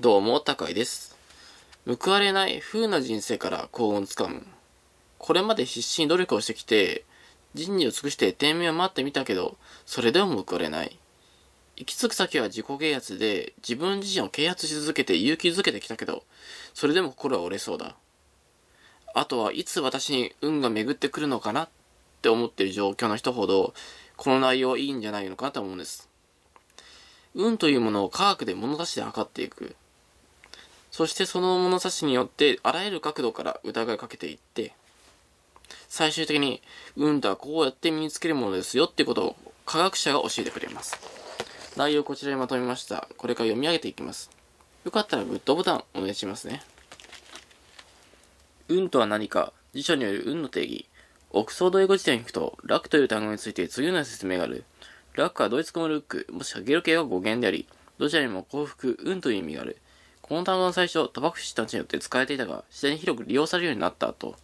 どうも、高井です。報われない風な人生から幸運をつかむ。これまで必死に努力をしてきて、人事を尽くして天命を待ってみたけど、それでも報われない。行き着く先は自己啓発で、自分自身を啓発し続けて勇気づけてきたけど、それでも心は折れそうだ。あとはいつ私に運が巡ってくるのかなって思ってる状況の人ほど、この内容いいんじゃないのかなと思うんです。運というものを科学で物差しで測っていく。そしてその物差しによってあらゆる角度から疑いかけていって、最終的に運とはこうやって身につけるものですよってことを科学者が教えてくれます。内容こちらにまとめました。これから読み上げていきます。よかったらグッドボタンお願いしますね。運とは何か、辞書による運の定義。オクソード英語辞典に行くと、楽という単語について次のような説明がある。楽はドイツ語のルック、もしくはゲロ系が語源であり、どちらにも幸福、運という意味がある。この単語の最初、トバクシたちによって使われていたが、自然に広く利用されるようになった後、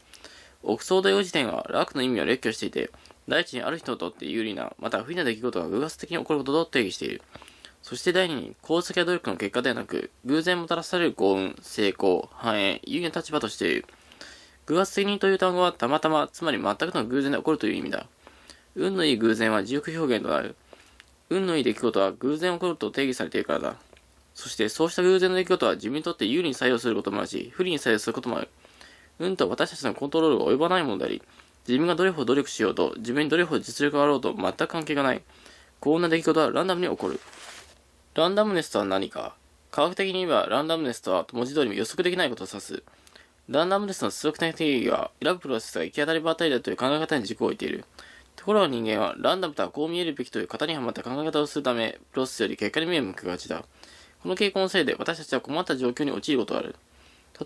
オックソード用辞典は楽の意味を列挙していて、第一にある人にとって有利な、また不利な出来事が偶発的に起こることと定義している。そして第二に、功績や努力の結果ではなく、偶然もたらされる幸運、成功、繁栄、有利な立場としている。偶発的にという単語はたまたま、つまり全くの偶然で起こるという意味だ。運のいい偶然は自欲表現となる。運のいい出来事は偶然起こると定義されているからだ。そして、そうした偶然の出来事は自分にとって有利に作用することもあるし、不利に作用することもある。運と私たちのコントロールが及ばないものであり、自分がどれほど努力しようと、自分にどれほど実力があろうと全く関係がない。こんな出来事はランダムに起こる。ランダムネスとは何か科学的に言えばランダムネスとは文字通り予測できないことを指す。ランダムネスの出力的定義は選ぶプロセスが行き当たりばったりだという考え方に軸を置いている。ところが人間はランダムとはこう見えるべきという型にはまった考え方をするため、プロセスより結果に目を向くがちだ。この傾向のせいで私たちは困った状況に陥ることがある。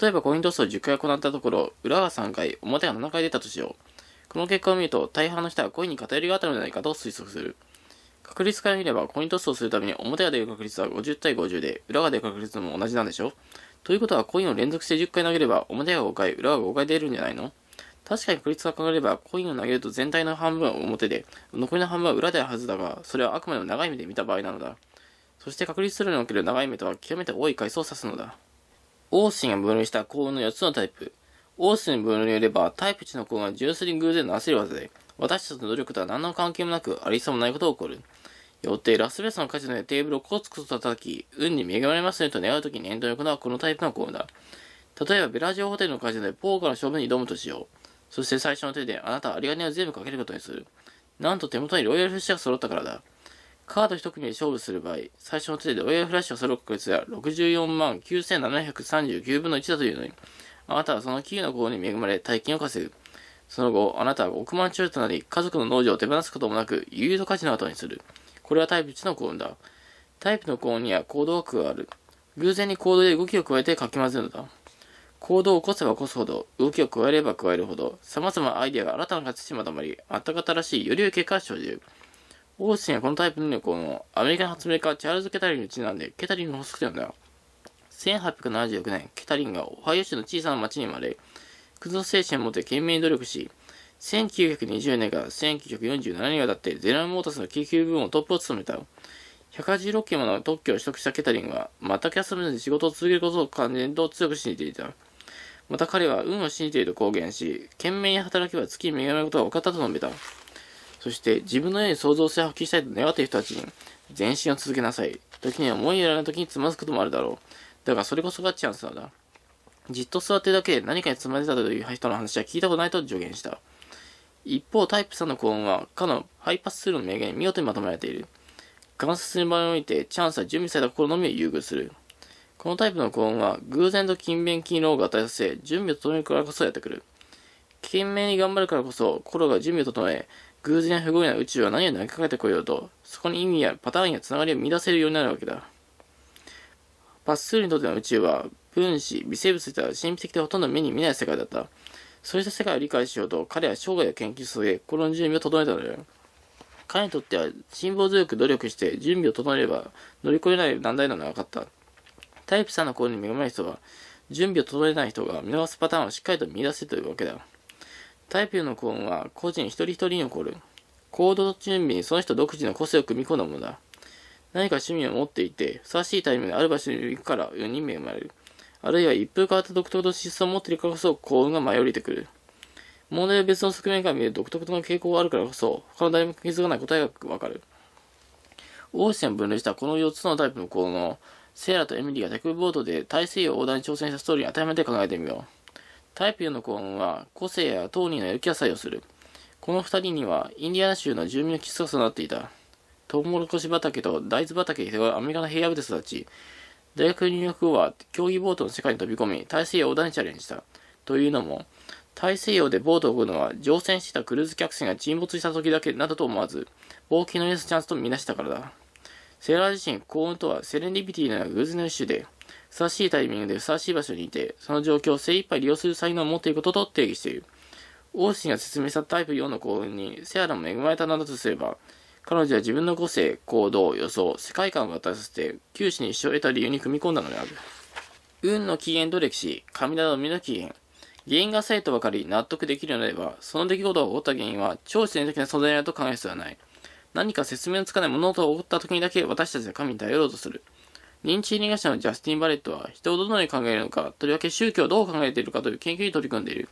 例えばコイントスを10回行ったところ、裏が3回、表が7回出たとしよう。この結果を見ると、大半の人はコインに偏りがあったのではないかと推測する。確率から見れば、コイントスをするために表が出る確率は50対50で、裏が出る確率も同じなんでしょということは、コインを連続して10回投げれば、表が5回、裏が5回出るんじゃないの確かに確率が考えれば、コインを投げると全体の半分は表で、残りの半分は裏であるはずだが、それはあくまでも長い目で見た場合なのだ。そして確立するにおける長い目とは極めて多い回数を指すのだ。王ーが分類した幸運の4つのタイプ。王ーに分類によれば、タイプ1の幸運は純粋に偶然の焦る技で、私たちの努力とは何の関係もなく、ありそうもないことが起こる。よって、ラスベガスのカジノでテーブルをコツコツと叩き、運に恵まれますねと願うときに遠慮を行うのはこのタイプの幸運だ。例えば、ベラジオホテルのカジノでポーカーの勝負に挑むとしよう。そして最初の手で、あなたは有り金を全部かけることにする。なんと手元にロイヤルフィッシュが揃ったからだ。カード1組で勝負する場合、最初の手で親フラッシュを揃う確率が64万9739分の1だというのに、あなたはその企業の購入に恵まれ大金を稼ぐ。その後、あなたは億万長者となり、家族の農場を手放すこともなく、有と価値の後にする。これはタイプ1の幸運だ。タイプの幸運には行動枠がある。偶然に行動で動きを加えてかき混ぜるのだ。行動を起こせば起こすほど、動きを加えれば加えるほど、様々なアイデアが新たな形にまとまり、あったかたらしいより良い結果が生じる。オースティンはこのタイプの猫のもアメリカの発明家チャールズ・ケタリンのちなんで、ケタリンの法則なんだよ。1876年、ケタリンがオハイオ州の小さな町に生まれ、ズの精神を持って懸命に努力し、1920年から1947年にわたってゼラムモータスの研究部門トップを務めた。186件もの特許を取得したケタリンは、全く休めずに仕事を続けることを完全と強く信じていた。また彼は運を信じていると公言し、懸命に働けば月に恵まれることが分かったと述べた。そして自分のように創造性を発揮したいと願っている人たちに前進を続けなさい。時には思いやらない時につまずくこともあるだろう。だがそれこそがチャンスなのだ。じっと座ってるだけで何かにつまずいたという人の話は聞いたことないと助言した。一方、タイプ3の幸運は、かのハイパスツールの名言に見事にまとめられている。観察する場合において、チャンスは準備された心のみを優遇する。このタイプの幸運は、偶然と勤勉勤労が与えさせ、準備を整えるからこそやってくる。懸命に頑張るからこそ、心が準備を整え、偶然不合理な宇宙は何を投げかけてこようと、そこに意味やパターンやつながりを見出せるようになるわけだ。パッスルにとっての宇宙は、分子、微生物といった神秘的でほとんど目に見ない世界だった。そうした世界を理解しようと、彼は生涯を研究し続心の準備を整えたのよ。彼にとっては、辛抱強く努力して準備を整えれば、乗り越えない難題なのが分かった。タイプ3の頃に恵まれる人は、準備を整えない人が見逃すパターンをしっかりと見出せというわけだ。タイプのコーンは個人一人一人に起こる。行動準備にその人独自の個性を組み込んだものだ。何か趣味を持っていて、ふさわしいタイミングである場所に行くから4人目生まれる。あるいは一風変わった独特の失踪を持っているからこそ幸運が舞い降りてくる。問題は別の側面から見る独特の傾向があるからこそ、他の誰も気づかない答えがわかる。オーシャン分類したこの4つのタイプの幸運の、セーラとエミリーがテクボートで大西洋横断に挑戦したストーリーに当てはめて考えてみよう。タイプ4の幸運は個性や当人のやる気が作用する。この二人にはインディアナ州の住民の基礎がなっていた。トウモロコシ畑と大豆畑がアメリカの平野部で育ち、大学入学後は競技ボートの世界に飛び込み、大西洋横断にチャレンジした。というのも、大西洋でボートを漕ぐのは乗船してたクルーズ客船が沈没した時だけなどと思わず、冒険のュースチャンスと見なしたからだ。セーラー自身、幸運とはセレンディピティのような偶然の一種で、ふさわしいタイミングでふさわしい場所にいて、その状況を精一杯利用する才能を持っていることと定義している。王子が説明したタイプ4の幸運に、セアラも恵まれたなどとすれば、彼女は自分の個性、行動、予想、世界観を渡させて、九死に一生を得た理由に組み込んだのである。運の起源と歴史、神など身の起源。原因がさえと分かり納得できるようになれば、その出来事が起こった原因は超自然的な存在だと考える必要はない。何か説明のつかない物事が起こった時にだけ私たちは神に頼ろうとする。認知心理学者のジャスティン・バレットは、人をどのように考えるのか、とりわけ宗教をどう考えているかという研究に取り組んでいる。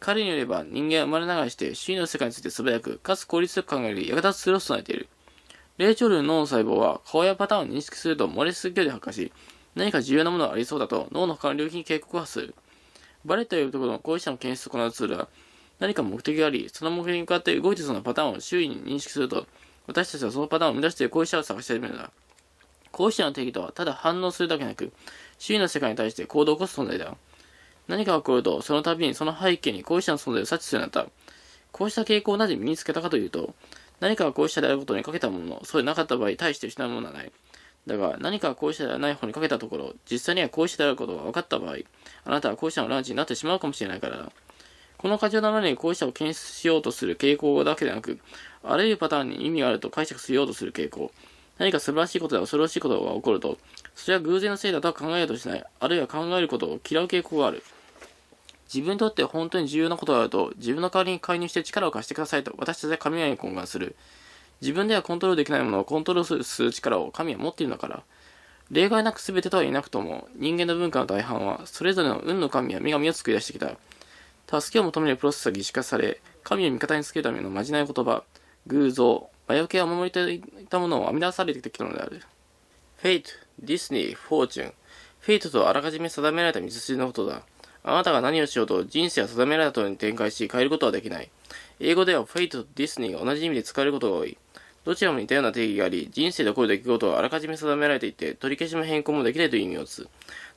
彼によれば、人間は生まれながらして、周囲の世界について素早く、かつ効率よく考える役立つツールを備えている。霊長類の脳の細胞は、顔やパターンを認識すると漏れすぎで発火し、何か重要なものがありそうだと、脳の他の領域に警告を発する。バレットを呼ぶところの行為者の検出を行うツールは、何か目的があり、その目的に向かって動いてそうなパターンを周囲に認識すると、私たちはそのパターンを生み出して行為者を探し始めるのだ。こうしての定義とは、ただ反応するだけなく、周囲の世界に対して行動を起こす存在だ。何かが起こると、その度にその背景に後者の存在を察知するようになった。こうした傾向をなぜ身につけたかというと、何かが後者であることにかけたものの、そうでなかった場合、対して失うものはない。だが、何かが後者ではない方にかけたところ、実際には後者であることが分かった場合、あなたは後者のランチになってしまうかもしれないからだ。この過剰なまに後者を検出しようとする傾向だけでなく、あらゆるパターンに意味があると解釈しようとする傾向、何か素晴らしいことや恐ろしいことが起こると、それは偶然のせいだとは考えようとしない、あるいは考えることを嫌う傾向がある。自分にとって本当に重要なことがあると、自分の代わりに介入して力を貸してくださいと、私たちは神々に懇願する。自分ではコントロールできないものをコントロールする力を神は持っているのだから。例外なく全てとは言えなくとも、人間の文化の大半は、それぞれの運の神や女神を作り出してきた。助けを求めるプロセスは儀式化され、神を味方につけるためのまじない言葉、偶像、魔除けは守りといったものを編み出されてきたのである。フェイト、ディスニー、フォーチュン。フェイトとあらかじめ定められた道筋のことだ。あなたが何をしようと人生は定められた通りに展開し変えることはできない。英語ではフェイトとディスニーが同じ意味で使えることが多い。どちらも似たような定義があり、人生で起こる出来事はあらかじめ定められていて、取り消しも変更もできないという意味を持つ。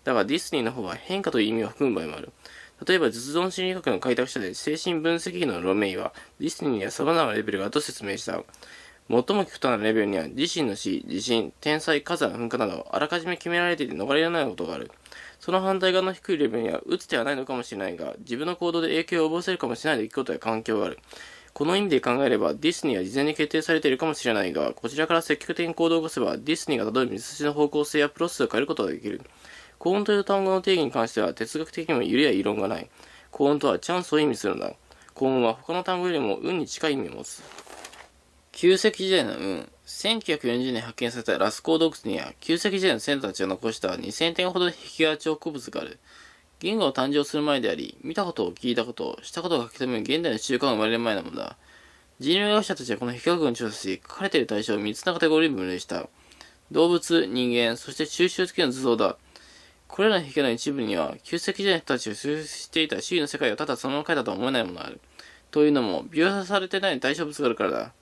だがディスニーの方は変化という意味を含む場合もある。例えば、実存心理学の開拓者で精神分析技のロメイは、ディスニーや様々なレベルがあると説明した。最も極端なレベルには、自身の死、地震、天災、火山、噴火など、あらかじめ決められていて逃れられないことがある。その反対側の低いレベルには、打つ手はないのかもしれないが、自分の行動で影響を及ぼせるかもしれない出来事や環境がある。この意味で考えれば、ディスニーは事前に決定されているかもしれないが、こちらから積極的に行動を起こせば、ディスニーがたどる道筋の方向性やプロセスを変えることができる。幸運という単語の定義に関しては哲学的にも揺れや異論がない。幸運とはチャンスを意味するのだ。幸運は他の単語よりも運に近い意味を持つ。旧石時代の運。1940年発見されたラスコー洞窟には旧石時代の先祖たちが残した2000点ほど壁画彫刻物がある。言語を誕生する前であり、見たことを聞いたことを、したことを書き留める現代の習慣が生まれる前なものだ。人類学者たちはこの比較群を調査し、書かれている対象を3つのカテゴリーに分類した。動物、人間、そして収集きの図像だ。これらのけなの一部には、旧石時代の人たちを収集していた周囲の世界をただそのいだとは思えないものがある。というのも、描写されてない対象物があるからだ。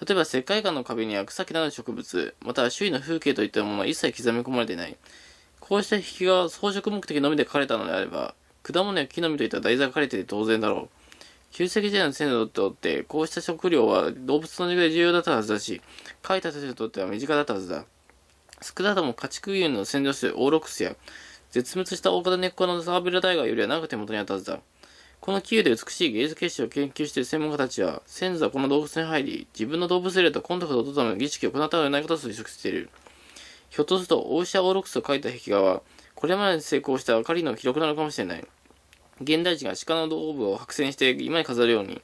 例えば、石灰岩の壁には草木などの植物、または周囲の風景といったものは一切刻み込まれていない。こうした引きが装飾目的のみで書かれたのであれば、果物や木の実といった題材が書かれていて当然だろう。旧石時代の先祖にとって、こうした食料は動物の肉で重要だったはずだし、書いた人にとっては身近だったはずだ。少なくとも家畜牛の占領数、オーロクスや、絶滅した大型根っこのサーベル大イよりは長く手元にあったはずだ。このキで美しい芸術結晶を研究している専門家たちは、先祖はこの動物に入り、自分の動物霊とコンタクトを取るたの儀式を行ったのではないかと推測している。ひょっとすると、オーシャ・オーロクスを描いた壁画は、これまでに成功した狩りの記録なのかもしれない。現代人が鹿の道具を白線して今に飾るように、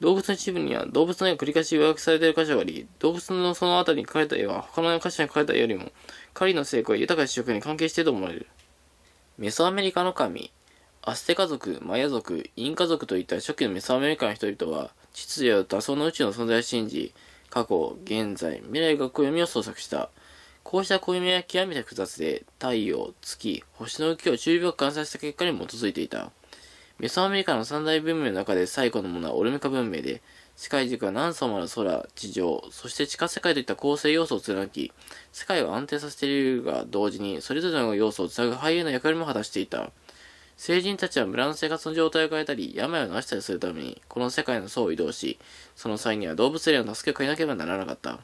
動物の一部には動物の絵が繰り返し予約されている箇所があり、動物のそのあたりに描かれた絵は他の箇所に描かれた絵よりも、狩りの成功や豊かな主食に関係していると思われる。メソアメリカの神、アステカ族、マヤ族、インカ族といった初期のメソアメリカの人々は、秩序や多層の宇宙の存在を信じ、過去、現在、未来が暦を創作した。こうした暦は極めて複雑で、太陽、月、星の動きを注意深く観察した結果に基づいていた。メソアメリカの三大文明の中で最古のものはオルメカ文明で、世界軸は何層もの空、地上、そして地下世界といった構成要素を貫き、世界を安定させているが同時に、それぞれの要素をつなぐ俳優の役割も果たしていた。成人たちは村の生活の状態を変えたり、病を治したりするために、この世界の層を移動し、その際には動物霊の助けを借りなければならなかった。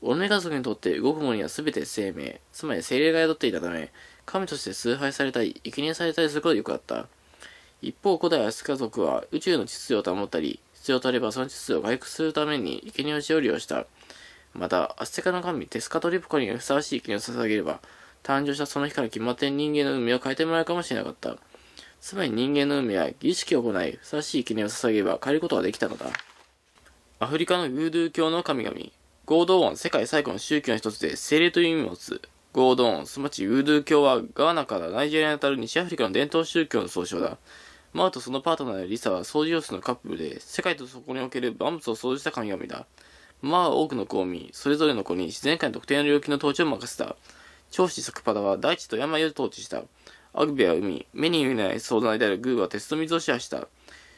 オルメカ族にとって動くものには全て生命、つまり精霊が宿っていたため、神として崇拝されたり、生贄されたりすることがよくあった。一方、古代アスカ族は宇宙の秩序を保ったり、必要とあればその秩序を回復するために生贄を使利した。また、アステカの神テスカトリプコにふさわしい生贄を捧げれば、誕生したその日から決まって人間の運命を変えてもらうかもしれなかった。つまり人間の運命は儀式を行い、ふさわしい生贄を捧げれば変えることができたのだ。アフリカのウードゥー教の神々。ゴードーン、世界最古の宗教の一つで、精霊という意味を持つ。ゴードーン、すなわちウードゥー教はガーナからナイジェリアにあたる西アフリカの伝統宗教の総称だ。マーとそのパートナーリサは掃除要素のカップルで、世界とそこにおける万物を掃除した神々だ。マーは多くの公民、それぞれの子に自然界の特定の領域の統治を任せた。長子サクパダは大地と山を統治した。アグベは海、目に見えない壮大であるグーは鉄と水を支配した。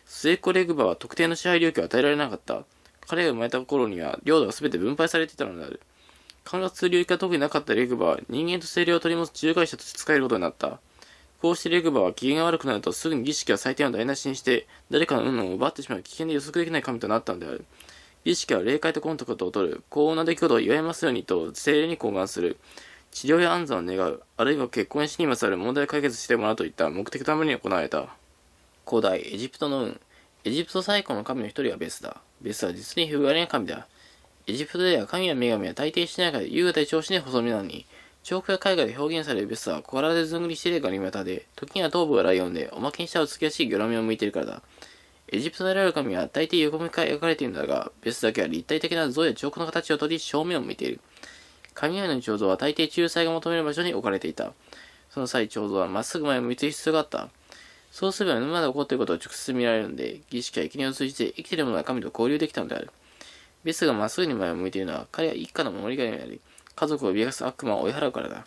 末っ子レグバは特定の支配領域を与えられなかった。彼が生まれた頃には領土は全て分配されていたのである。管轄する領域が特になかったレグバは人間と精霊を取り持つ仲介者として使えることになった。こうしてレグバは機嫌が悪くなるとすぐに儀式は最低の台無しにして、誰かの運を奪ってしまう危険で予測できない神となったのである。儀式は霊界とコンタクトを取る、幸運な出来事を祝いますようにと精霊に懇願する。治療や安産を願う、あるいは結婚や死にまつわる問題を解決してもらうといった目的のために行われた。古代エジプトの運。エジプト最古の神の一人はベスだ。ベスは実に不具合な神だ。エジプトでは神や女神は大抵しながら優雅で調子で細身なのに、彫刻や絵画で表現されるベストは小柄でずんぐりしているに味方で、時には頭部がライオンで、おまけにした美しい魚ミを向いているからだ。エジプトのラる神は大抵横向きから描かれているのだが、ベストだけは立体的な像や彫刻の形をとり、正面を向いている。神々の彫像は大抵仲裁が求める場所に置かれていた。その際、彫像はまっすぐ前を向いている必要があった。そうすれば沼で起こっていることを直接見られるので、儀式や生贄を通じて生きている者が神と交流できたのである。ベスがまっすぐに前を向いているのは、彼は一家の守り神であり、家族を脅かす悪魔を追い払うからだ。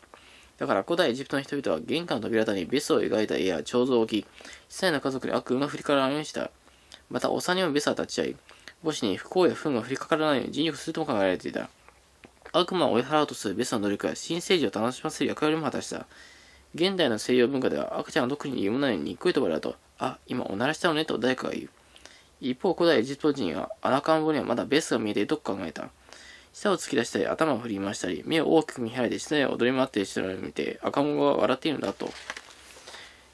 だから古代エジプトの人々は玄関の扉にベスを描いた絵や彫像を置き、被さな家族に悪運が振りかからないようにした。また、おさにもベスは立ち会い、母子に不幸や不運が振りかからないように尽力するとも考えられていた。悪魔を追い払おうとするベスの努力は新生児を楽しませる役割も果たした。現代の西洋文化では赤ちゃんは特に言うもようににっことばれだと、あ、今おならしたのねと誰かが言う。一方、古代エジプト人はアナカンボにはまだベスが見えていると考えた。舌を突き出したり、頭を振り回したり、目を大きく見開いて下へ踊り回っているを見て、赤ん坊笑っているんだと。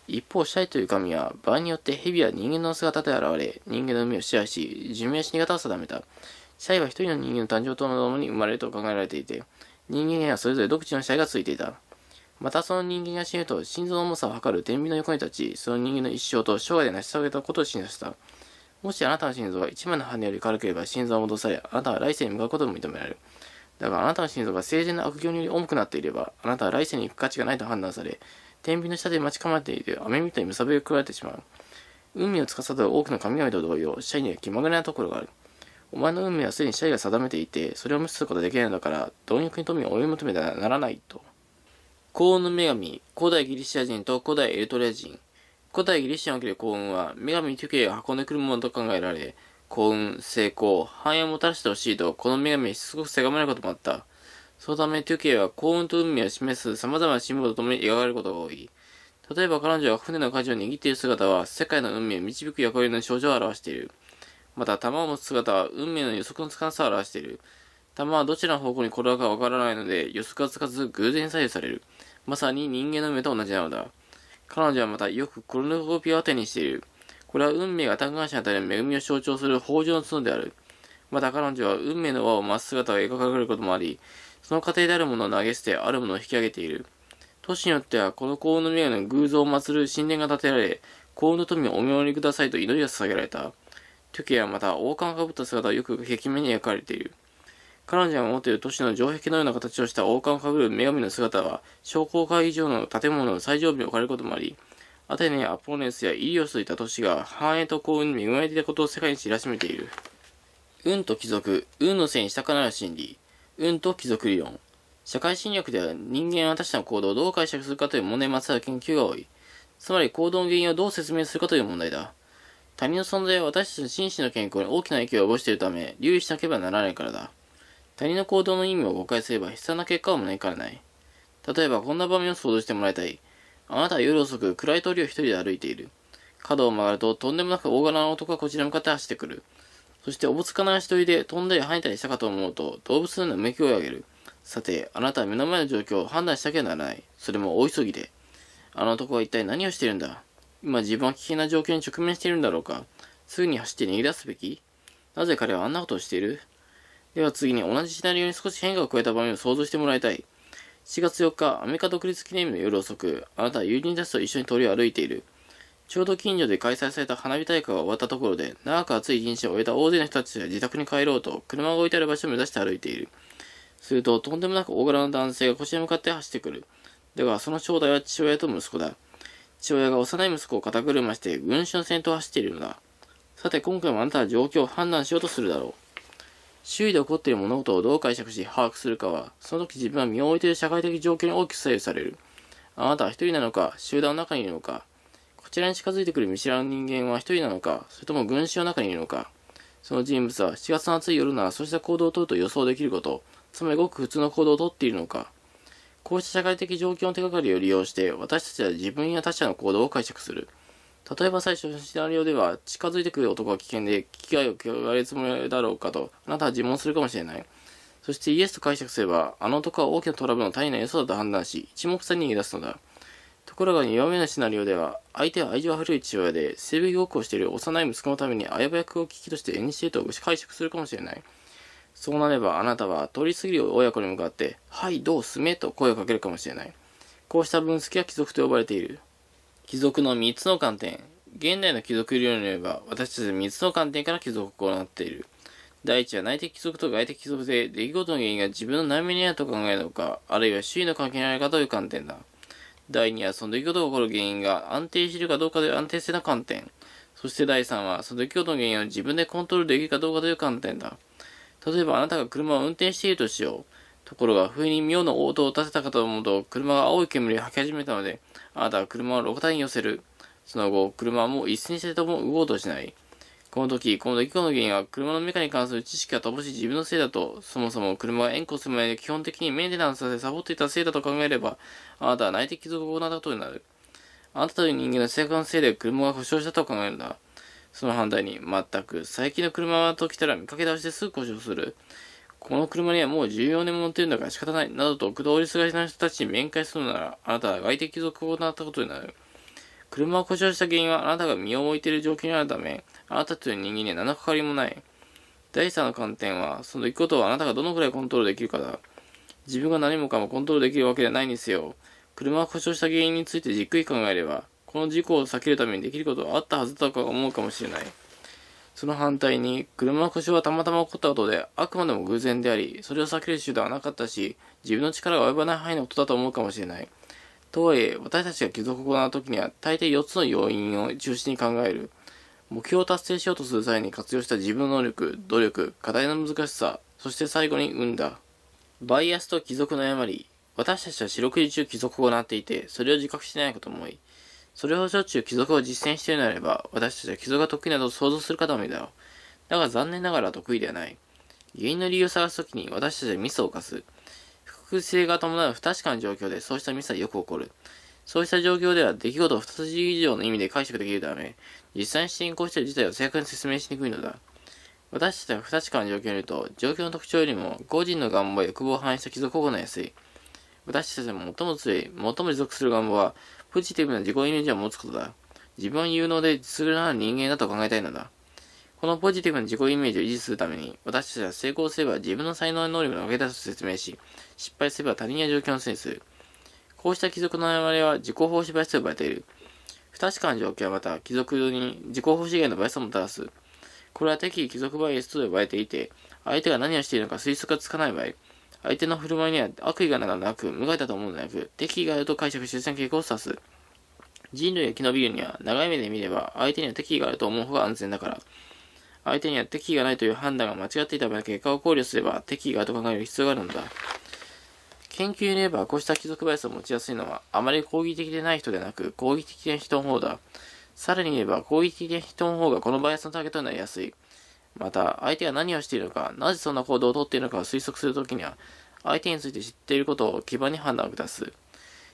一方、シャイという神は、場合によって蛇や人間の姿で現れ、人間の海を支配し、寿命や死に方を定めた。シャイは一人の人間の誕生とももに生まれると考えられていて、人間にはそれぞれ独自のシャイがついていた。またその人間が死ぬと心臓の重さを測る天秤の横に立ち、その人間の一生と生涯で成し遂げたことを示唆した。もしあなたの心臓が一枚の羽より軽ければ心臓を戻され、あなたは来世に向かうことも認められる。だがあなたの心臓が生人の悪行により重くなっていれば、あなたは来世に行く価値がないと判断され、天秤の下で待ち構えている雨みたいに貪りを食られてしまう。運命を司る多くの神々と同様、社員には気まぐれなところがある。お前の運命はすでに社員が定めていて、それを無視することはできないのだから、貪欲に富を追い求めてはならないと。幸運の女神、古代ギリシア人と古代エルトレア人、古代ギリシャにおける幸運は、女神テュケが運んでくるものと考えられ、幸運、成功、繁栄をもたらしてほしいと、この女神にすごくせがまれることもあった。そのため、テュケは幸運と運命を示す様々な進歩とともに描かれることが多い。例えば彼女が船の舵を握っている姿は、世界の運命を導く役割の象徴を表している。また、玉を持つ姿は、運命の予測のつかなさを表している。玉はどちらの方向に転がるかわからないので、予測がつかず偶然左右される。まさに人間の目と同じなのだ。彼女はまたよくクロ動コピアを手にしている。これは運命が嘆願者にあたる恵みを象徴する豊穣の角である。また彼女は運命の輪を増す姿が描かれることもあり、その過程であるものを投げ捨て、あるものを引き上げている。都市によっては、この幸運の未来の偶像を祀る神殿が建てられ、幸運の富をお見守りくださいと祈りが捧げられた。時計はまた王冠をかぶった姿はよく壁面に描かれている。彼女が持っている都市の城壁のような形をした王冠をかぶる女神の姿は、商工会議場の建物の最上部に置かれることもあり、アテネやアポロネスやイリオスといった都市が繁栄と幸運に恵まれていたことを世界に知らしめている。運と貴族、運のせいにしたくなる心理、運と貴族理論。社会侵略では人間はたちの行動をどう解釈するかという問題にまつわる研究が多い。つまり行動の原因をどう説明するかという問題だ。他人の存在は私たちの心身の健康に大きな影響を及ぼしているため、留意しなければならないからだ。他人の行動の意味を誤解すれば悲惨な結果を招かれない。例えばこんな場面を想像してもらいたい。あなたは夜遅く暗い通りを一人で歩いている。角を曲がるととんでもなく大柄な男がこちら向かって走ってくる。そしておぼつかない足取りで飛んだり跳ねたりしたかと思うと動物のようなめきを上げる。さて、あなたは目の前の状況を判断しなきゃならない。それも大急ぎで。あの男は一体何をしているんだ今自分は危険な状況に直面しているんだろうかすぐに走って逃げ出すべきなぜ彼はあんなことをしているでは次に同じシナリオに少し変化を加えた場面を想像してもらいたい。7月4日、アメリカ独立記念日の夜遅く、あなたは友人たちと一緒に通りを歩いている。ちょうど近所で開催された花火大会が終わったところで、長く暑い一日を終えた大勢の人たちが自宅に帰ろうと、車が置いてある場所を目指して歩いている。すると、とんでもなく大柄の男性が腰に向かって走ってくる。だが、その正体は父親と息子だ。父親が幼い息子を肩車して、群衆の戦闘を走っているのだ。さて、今回もあなたは状況を判断しようとするだろう。周囲で起こっている物事をどう解釈し把握するかは、その時自分は身を置いている社会的状況に大きく左右される。あなたは一人なのか、集団の中にいるのか、こちらに近づいてくる見知らぬ人間は一人なのか、それとも群衆の中にいるのか。その人物は7月の暑い夜ならそうした行動をとると予想できること、つまりごく普通の行動をとっているのか。こうした社会的状況の手がかりを利用して、私たちは自分や他者の行動を解釈する。例えば最初のシナリオでは、近づいてくる男は危険で、危害を加えるつもりだろうかと、あなたは自問するかもしれない。そしてイエスと解釈すれば、あの男は大きなトラブルの単位な要素だと判断し、一目散に逃げ出すのだ。ところが2番目のシナリオでは、相手は愛情は古れる父親で、性病ごっこをしている幼い息子のためにあ危ぶくを危機として演じていると解釈するかもしれない。そうなれば、あなたは通り過ぎる親子に向かって、はい、どうすめと声をかけるかもしれない。こうした分析は貴族と呼ばれている。貴族の3つの観点。現代の貴族理論によれば、私たちは3つの観点から貴族を行っている。第一は内的貴族と外的貴族で、出来事の原因が自分の内面にあると考えるのか、あるいは周囲の関係にあるかという観点だ。第二はその出来事が起こる原因が安定しているかどうかという安定性の観点。そして第3は、その出来事の原因を自分でコントロールできるかどうかという観点だ。例えばあなたが車を運転しているとしよう。ところが、不意に妙な応答を立てたかと思うと、車が青い煙を吐き始めたので、あなたは車を6台に寄せる。その後、車も一セしてとも動こうとしない。この時、この出来事の原因は、車のメカに関する知識が乏しい自分のせいだと、そもそも車が縁故する前に基本的にメンテナンスさせサボっていたせいだと考えれば、あなたは内的傷を行ったことになる。あなたという人間の性格のせいで車が故障したと考えるんだ。その反対に、全く、最近の車と来たら見かけ倒してすぐ故障する。この車にはもう14年も乗ってるんだから仕方ない。などと、通りすがりの人たちに面会するなら、あなたは外的続行を行ったことになる。車を故障した原因は、あなたが身を置いている状況にあるため、あなたという人間には何の関わりもない。第三の観点は、その行くことをあなたがどのくらいコントロールできるかだ。自分が何もかもコントロールできるわけではないにせよ、車を故障した原因についてじっくり考えれば、この事故を避けるためにできることはあったはずだとか思うかもしれない。その反対に、車の故障はたまたま起こったことで、あくまでも偶然であり、それを避ける手段はなかったし、自分の力が及ばない範囲のことだと思うかもしれない。とはいえ、私たちが帰属を行うときには、大抵4つの要因を中心に考える。目標を達成しようとする際に活用した自分の能力、努力、課題の難しさ、そして最後に運だ。バイアスと帰属の誤り。私たちは四六時中帰属を行っていて、それを自覚しないことも多い。それをしょっちゅう貴族を実践しているならば、私たちは貴族が得意などを想像する方もいるだろう。だが残念ながら得意ではない。原因の理由を探すときに私たちはミスを犯す。複性が伴う不確かな状況でそうしたミスはよく起こる。そうした状況では出来事を2つ以上の意味で解釈できるため、実際に進行している事態を正確に説明しにくいのだ。私たちは不確かな状況によると、状況の特徴よりも個人の願望や欲望を反映した貴族を行いやすい。私たちは最も強い、最も持続する願望は、ポジティブな自己イメージを持つことだ。自分は有能で実力のある人間だと考えたいのだ。このポジティブな自己イメージを維持するために、私たちは成功すれば自分の才能や能力の上げ出すと説明し、失敗すれば他人や状況のせいにする。こうした貴族の誤りは自己奉仕バイスと呼ばれている。不確かな状況はまた、貴族に自己奉仕源のバイスをもたらす。これは敵貴族バイスと呼ばれていて、相手が何をしているのか推測がつかない場合、相手の振る舞いには悪意がなく、無害だと思うのではなく、敵意があると解釈、出産傾向を指す。人類が生き延びるには、長い目で見れば、相手には敵意があると思う方が安全だから。相手には敵意がないという判断が間違っていた場合、結果を考慮すれば、敵意があると考える必要があるのだ。研究に言えば、こうした貴族バイアスを持ちやすいのは、あまり攻撃的でない人でなく、攻撃的な人の方だ。さらに言えば、攻撃的な人の方がこのバイアスのターゲットになりやすい。また、相手が何をしているのか、なぜそんな行動をとっているのかを推測するときには、相手について知っていることを基盤に判断を下す。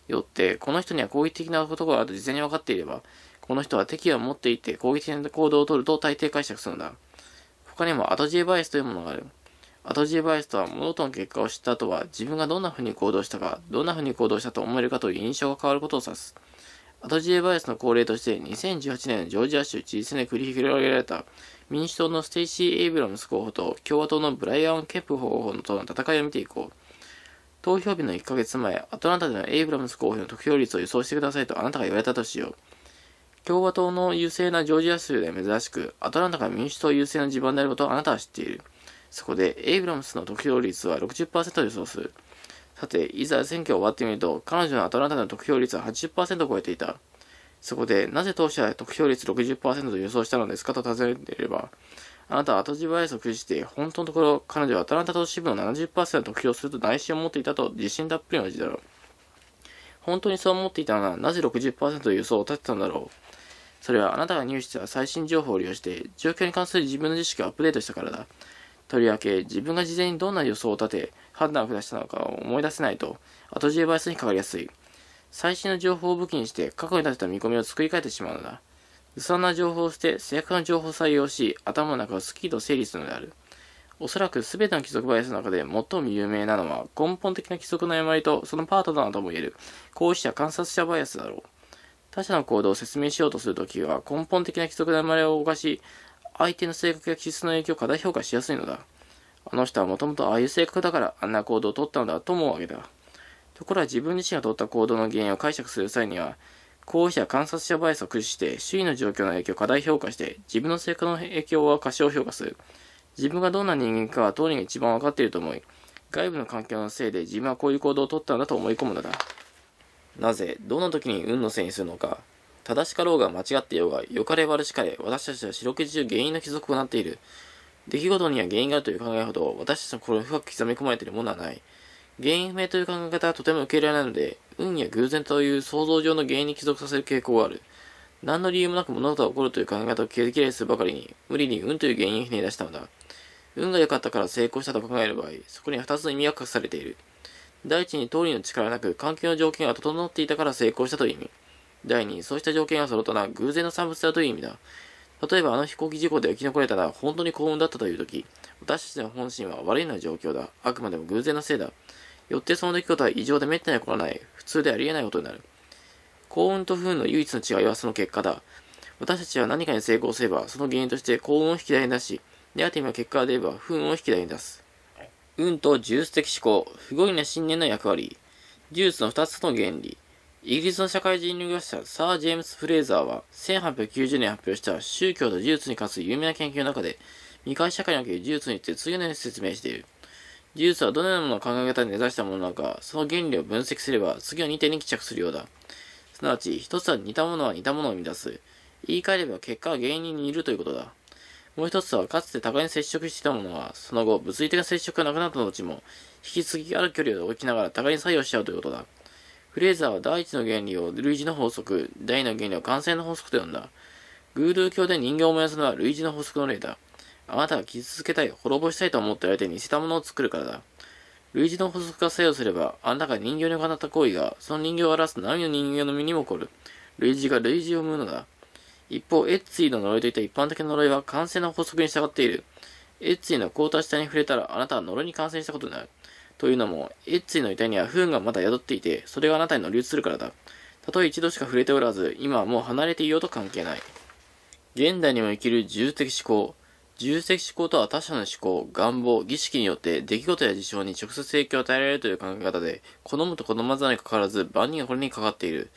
よって、この人には攻撃的なことがあると事前に分かっていれば、この人は敵意を持っていて攻撃的な行動をとると大抵解釈するのだ。他にも後知恵バイスというものがある。後知恵バイスとは物事の結果を知った後は自分がどんな風に行動したか、どんな風に行動したと思えるかという印象が変わることを指す。後知恵バイスの恒例として2018年ジョージア州知事選で繰り広げられた民主党のステイシー・エイブラムス候補と共和党のブライアン・ケップ候補との戦いを見ていこう。投票日の1ヶ月前、アトランタでのエイブラムス候補の得票率を予想してくださいとあなたが言われたとしよう。共和党の優勢なジョージア州では珍しく、アトランタが民主党優勢の地盤であることをあなたは知っている。そこで、エイブラムスの得票率は60%を予想する。さて、いざ選挙を終わってみると、彼女のアトランタの得票率は80%を超えていた。そこで、なぜ当社は得票率60%と予想したのですかと尋ねていれば、あなたは後地バイスを駆使して、本当のところ彼女はアトランタ都市部の70%を得票すると内心を持っていたと自信たっぷりの字だろう。本当にそう思っていたのは、なぜ60%の予想を立てたんだろう。それはあなたが入手した最新情報を利用して、状況に関する自分の知識をアップデートしたからだ。とりわけ、自分が事前にどんな予想を立て、判断を下したのかを思い出せないと、後地バイスにかかりやすい。最新の情報を武器にして過去に立てた見込みを作り変えてしまうのだ。うさんな情報を捨て、正確な情報を採用し、頭の中をスキーと整理するのである。おそらく全ての貴族バイアスの中で最も有名なのは、根本的な貴族の誤りとそのパートナーとも言える、行使者観察者バイアスだろう。他者の行動を説明しようとするときは、根本的な規則の誤りを犯し、相手の性格や気質の影響を過大評価しやすいのだ。あの人はもともとああいう性格だから、あんな行動を取ったのだ、と思うわけだ。ところが自分自身が取った行動の原因を解釈する際には、候補者観察者バイスを駆使して、周囲の状況の影響を過大評価して、自分の性格の影響は過小評価する。自分がどんな人間かは当人が一番わかっていると思い、外部の環境のせいで自分はこういう行動をとったんだと思い込むのだ。なぜ、どの時に運のせいにするのか、正しかろうが間違ってようが、良かれ悪しかれ、私たちは四六時中原因の帰属をなっている。出来事には原因があるという考えほど、私たちの心を深く刻み込まれているものはない。原因不明という考え方はとても受け入れられないので、運や偶然という想像上の原因に帰属させる傾向がある。何の理由もなく物事が起こるという考え方を毛嫌いするばかりに、無理に運という原因をひねり出したのだ。運が良かったから成功したと考える場合、そこに2つの意味が隠されている。第一に通りの力なく、環境の条件が整っていたから成功したという意味。第二に、そうした条件が揃ったのは偶然の産物だという意味だ。例えばあの飛行機事故で生き残れたら本当に幸運だったという時、私たちの本心は悪いのは状況だ。あくまでも偶然のせいだ。よってその出来事は異常で滅多に起こらない、普通でありえないことになる。幸運と不運の唯一の違いはその結果だ。私たちは何かに成功すれば、その原因として幸運を引き出に出し、ネガティブな結果が出れば不運を引き出に出す。運と呪術的思考、不合理な信念の役割、呪術の二つの原理。イギリスの社会人類学者サー・ジェームス・フレーザーは、1890年発表した宗教と呪術に関する有名な研究の中で、未開社会における呪術について次のように説明している。技術はどのような考え方に根ざしたものなのか、その原理を分析すれば、次の2点に帰着するようだ。すなわち、一つは似たものは似たものを生み出す。言い換えれば結果は原因に似るということだ。もう一つは、かつて互いに接触していたものは、その後、物理的な接触がなくなった後も、引き継ぎある距離を置きながら互いに作用しちゃうということだ。フレーザーは第一の原理を類似の法則、第二の原理を完成の法則と呼んだ。グールー教で人間を燃やすのは類似の法則の例だ。あなたは傷つけたい、滅ぼしたいと思った相手に偽のを作るからだ。類似の法則が作用すれば、あなたが人形に行った行為が、その人形を表す何の人形の身にも起こる。類似が類似を生むのだ。一方、エッツィの呪いといった一般的な呪いは感染の法則に従っている。エッツィの凍った下に触れたら、あなたは呪いに感染したことになる。というのも、エッツィの遺体には不運がまだ宿っていて、それがあなたに乗り移るからだ。たとえ一度しか触れておらず、今はもう離れていようと関係ない。現代にも生きる自由的思考。重責思考とは他者の思考、願望、儀式によって出来事や事象に直接影響を与えられるという考え方で、好むと好まざるにかかわらず、万人がこれにかかっている。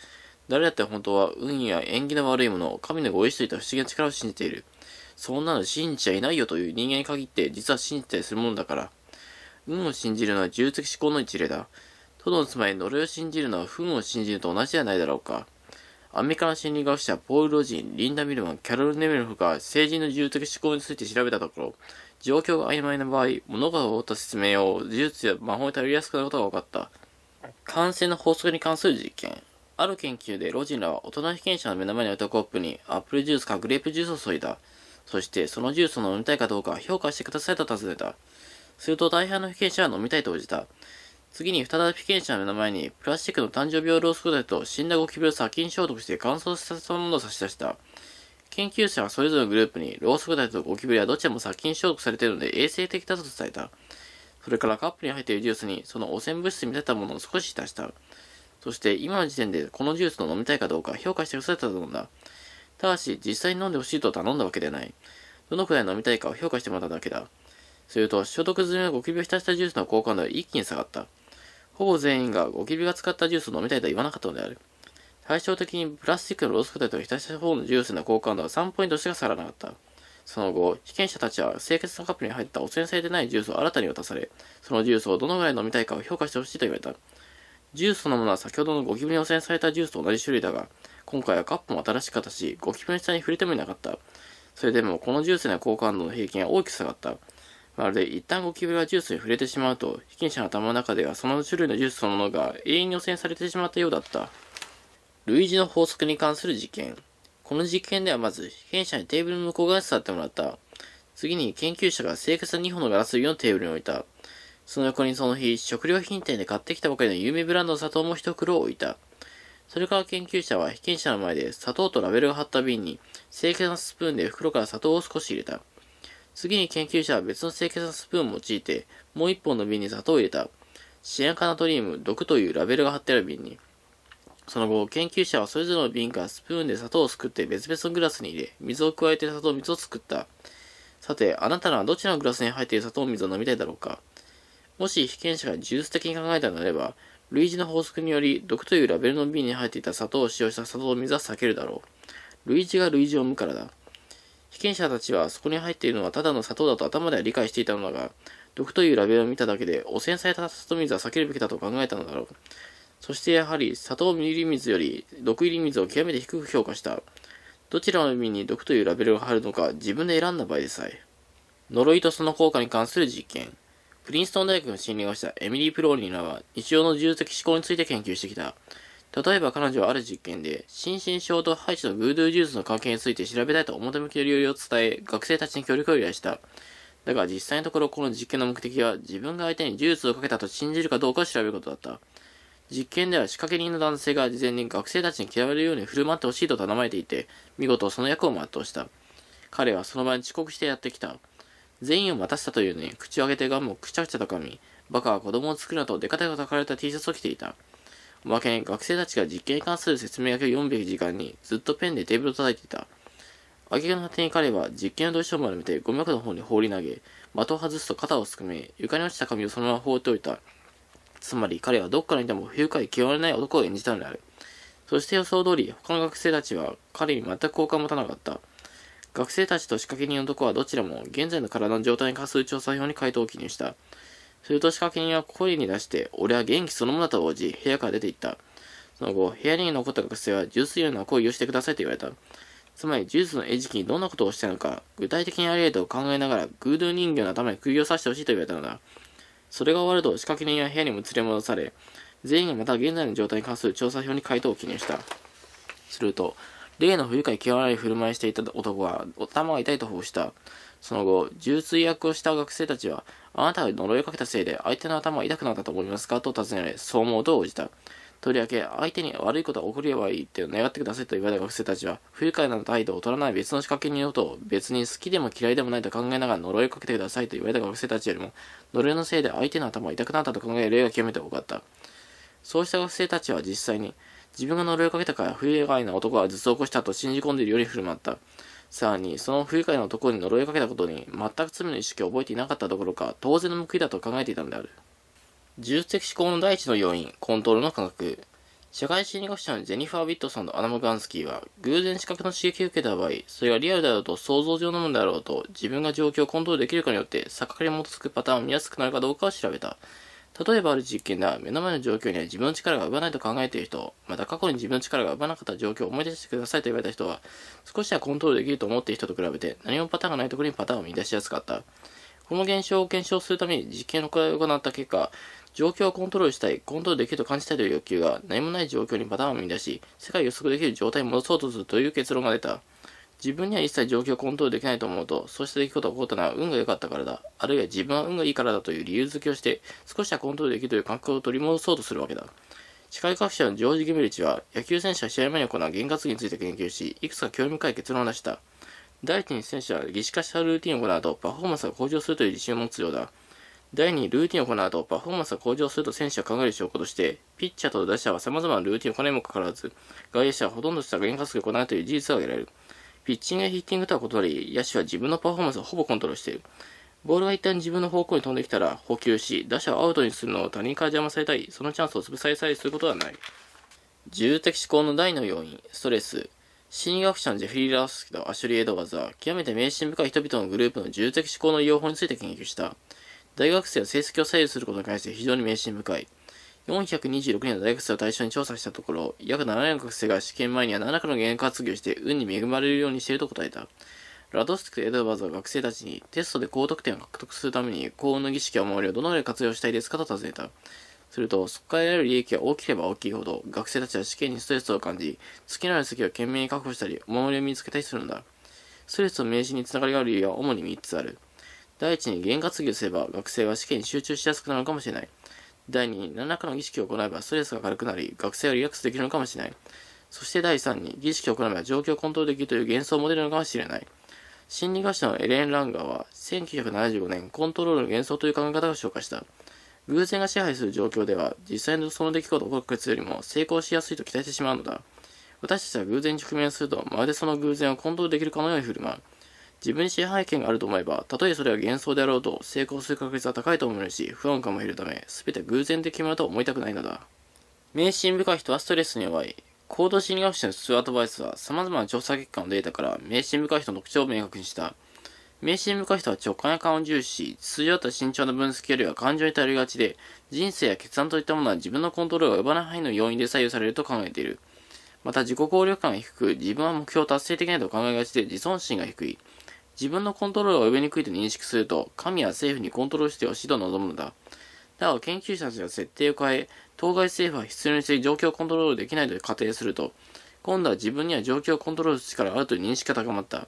誰だって本当は運や縁起の悪いもの、神のご意志といった不思議な力を信じている。そんなの信じちゃいないよという人間に限って、実は信じたりするものだから。運を信じるのは重由的思考の一例だ。とのつまり、呪いを信じるのは不運を信じると同じではないだろうか。アメリカの心理学者ポール・ロジン、リンダ・ミルマン、キャロル・ネメルフが成人の重篤思考について調べたところ、状況が曖昧な場合、物事をった説明を事実や魔法に頼りやすくなることが分かった。感染の法則に関する実験。ある研究でロジンらは大人被験者の目の前に置いたコップにアップルジュースかグレープジュースを注いだ。そしてそのジュースを飲みたいかどうか評価してくださいと尋ねた。すると大半の被験者は飲みたいと応じた。次に、再び被験者の目の前に、プラスチックの誕生日ロースクイと死んだゴキブリを殺菌消毒して乾燥させたものを差し出した。研究者はそれぞれのグループに、ロースクイとゴキブリはどちらも殺菌消毒されているので衛生的だと伝えた。それからカップに入っているジュースに、その汚染物質に見立たものを少し浸した。そして、今の時点でこのジュースを飲みたいかどうか評価してくださったと思うんだ。ただし、実際に飲んでほしいと頼んだわけではない。どのくらい飲みたいかを評価してもらっただけだ。すると、消毒済みのゴキブリを浸したジュースの効果度は一気に下がった。ほぼ全員がゴキブリが使ったジュースを飲みたいとは言わなかったのである。対照的にプラスチックのロースポテトを浸した方のジュースの好感度は3ポイントしか下がらなかった。その後、被験者たちは清潔なカップに入った汚染されてないジュースを新たに渡され、そのジュースをどのぐらい飲みたいかを評価してほしいと言われた。ジュースそのものは先ほどのゴキブリに汚染されたジュースと同じ種類だが、今回はカップも新しかったし、ゴキブリの下に触れてもいなかった。それでも、このジュースの好感度の平均は大きく下がった。まるで一旦ゴキブリがジュースに触れてしまうと、被験者の頭の中ではその種類のジュースそのものが永遠に汚染されてしまったようだった。類似の法則に関する実験。この実験ではまず、被験者にテーブルの向こう側に座ってもらった。次に研究者が清潔な2本のガラス瓶をテーブルに置いた。その横にその日、食料品店で買ってきたばかりの有名ブランドの砂糖も一袋を置いた。それから研究者は被験者の前で砂糖とラベルを貼った瓶に、清潔なスプーンで袋から砂糖を少し入れた。次に研究者は別の清潔なスプーンを用いて、もう一本の瓶に砂糖を入れた。シアンカナトリウム、毒というラベルが貼ってある瓶に。その後、研究者はそれぞれの瓶からスプーンで砂糖をすくって別々のグラスに入れ、水を加えて砂糖水を作った。さて、あなたらはどちらのグラスに入っている砂糖水を飲みたいだろうかもし被験者がジュース的に考えたのであれば、類似の法則により、毒というラベルの瓶に入っていた砂糖を使用した砂糖水は避けるだろう。類似が類似を生むからだ。験者たちはそこに入っているのはただの砂糖だと頭では理解していたのだが、毒というラベルを見ただけで汚染された砂糖水は避けるべきだと考えたのだろう。そしてやはり砂糖入り水より毒入り水を極めて低く評価した。どちらの海に毒というラベルが貼るのか自分で選んだ場合でさえ。呪いとその効果に関する実験。プリンストン大学の心理学者エミリー・プローリーナは日常の自由的思考について研究してきた。例えば彼女はある実験で、心身症とハイチとグードゥージュースの関係について調べたいと表向きの理由を伝え、学生たちに協力を依頼した。だが実際のところこの実験の目的は自分が相手にジュースをかけたと信じるかどうかを調べることだった。実験では仕掛け人の男性が事前に学生たちに嫌われるように振る舞ってほしいと頼まれていて、見事その役を全うした。彼はその場に遅刻してやってきた。全員を待たせたというのに口を開けてガムをくちゃくちゃと噛み、バカは子供を作るなとデカデカ書かれた T シャツを着ていた。おまけに学生たちが実験に関する説明書きを読むべき時間にずっとペンでテーブルを叩いていた。揚げの果てに彼は実験のどうしようもめてゴミ箱の方に放り投げ、的を外すと肩をすくめ、床に落ちた紙をそのまま放っておいた。つまり彼はどこからにても不愉快極まれない男を演じたのである。そして予想通り、他の学生たちは彼に全く好感を持たなかった。学生たちと仕掛け人の男はどちらも現在の体の状態に関する調査表に回答を記入した。すると仕掛け人は声に出して、俺は元気そのものだと応じ、部屋から出て行った。その後、部屋に残った学生は、ジュースのような行為をしてくださいと言われた。つまり、ジュースの餌食にどんなことをしたのか、具体的にあり得るを考えながら、グードゥ人形の頭に釘を刺してほしいと言われたのだ。それが終わると、仕掛け人は部屋にも連れ戻され、全員がまた現在の状態に関する調査票に回答を記入した。すると、例の不愉快極まい振る舞いしていた男は、頭が痛いと報した。その後、重水役をした学生たちは、あなたが呪いをかけたせいで相手の頭は痛くなったと思いますかと尋ねられ、そう思うと応じた。とりわけ、相手に悪いことが起こればいいって願ってくださいと言われた学生たちは、不愉快な態度を取らない別の仕掛けによると、別に好きでも嫌いでもないと考えながら呪いをかけてくださいと言われた学生たちよりも、呪いのせいで相手の頭は痛くなったと考える例が極めて多かった。そうした学生たちは実際に、自分が呪いをかけたから不愉快な男は頭痛を起こしたと信じ込んでいるように振る舞った。さらに、その不愉快な男に呪いかけたことに、全く罪の意識を覚えていなかったどころか、当然の報いだと考えていたのである。自律的思考の第一の要因、コントロールの科学。社会心理学者のジェニファー・ウィットソンとアナム・ガンスキーは、偶然視覚の刺激を受けた場合、それがリアルであろうと想像上のものであろうと、自分が状況をコントロールできるかによって、錯覚に基づくパターンを見やすくなるかどうかを調べた。例えばある実験では、目の前の状況には自分の力が奪わないと考えている人、また過去に自分の力が奪わなかった状況を思い出してくださいと言われた人は、少しはコントロールできると思っている人と比べて、何もパターンがないところにパターンを見出しやすかった。この現象を検証するために実験を行った結果、状況をコントロールしたい、コントロールできると感じたいという欲求が何もない状況にパターンを見出し、世界を予測できる状態に戻そうとするという結論が出た。自分には一切状況をコントロールできないと思うと、そうした出来事が起こったのは運が良かったからだ。あるいは自分は運がいいからだという理由付けをして、少しはコントロールできるという感覚を取り戻そうとするわけだ。視界学者のジョージ・ギミルチは、野球選手が試合前に行う原発技について研究し、いくつか興味深い結論を出した。第一に選手は儀式化したルーティンを行うとパフォーマンスが向上するという自信を持つようだ。第2、ルーティンを行うとパフォーマンスが向上すると選手は考える証拠として、ピッチャーと打者は様々なルーティンを行うにもかかわらず、外野手はほとんどした原発技を行うという事実が挙げられる。ピッチングやヒッティングとは異なり、野手は自分のパフォーマンスをほぼコントロールしている。ボールが一旦自分の方向に飛んできたら補給し、打者をアウトにするのを他人から邪魔されたり、そのチャンスを潰されたりすることはない。自由的思考の第の要因、ストレス。心理学者のジェフリー・ラウスキとアシュリー・エドワーズは、極めて迷信深い人々のグループの自由的思考の用法について研究した。大学生は成績を左右することに関して非常に迷信深い。426人の大学生を対象に調査したところ、約7年の学生が試験前には何らかの原語活業をして、運に恵まれるようにしていると答えた。ラドスク・エドバーズは学生たちに、テストで高得点を獲得するために、幸運の儀式や守りをどのように活用したいですかと尋ねた。すると、そこから得られる利益が大きければ大きいほど、学生たちは試験にストレスを感じ、好きなある席を懸命に確保したり、お守りを見つけたりするんだ。ストレスと名刺につながりがある理由は主に3つある。第一に、原活業すれば、学生は試験に集中しやすくなるかもしれない。第2に、何らかの儀式を行えばストレスが軽くなり、学生はリラックスできるのかもしれない。そして第3に、儀式を行えば状況をコントロールできるという幻想も出るのかもしれない。心理学者のエレン・ランガーは、1975年、コントロールの幻想という考え方を紹介した。偶然が支配する状況では、実際のその出来事を起こる確よりも成功しやすいと期待してしまうのだ。私たちは偶然に直面すると、まるでその偶然をコントロールできるかのように振る舞う。自分に支配権があると思えば、たとえそれは幻想であろうと、成功する確率は高いと思えるし、不安感も減るため、すべて偶然で決まると思いたくないのだ。迷信深い人はストレスに弱い。行動心理学者のスーアドバイスは、様々な調査結果のデータから、迷信深い人の特徴を明確にした。迷信深い人は直感や感を重視し、通常と慎重な分析よりは感情に頼りがちで、人生や決断といったものは自分のコントロールが及ばない範囲の要因で左右されると考えている。また自己効力感が低く、自分は目標を達成できないと考えがちで自尊心が低い。自分のコントロールが及びにくいと認識すると、神は政府にコントロールしてほしいと望むのだ。なお、研究者たちが設定を変え、当該政府は必要にして状況をコントロールできないと仮定すると、今度は自分には状況をコントロールする力があるという認識が高まった。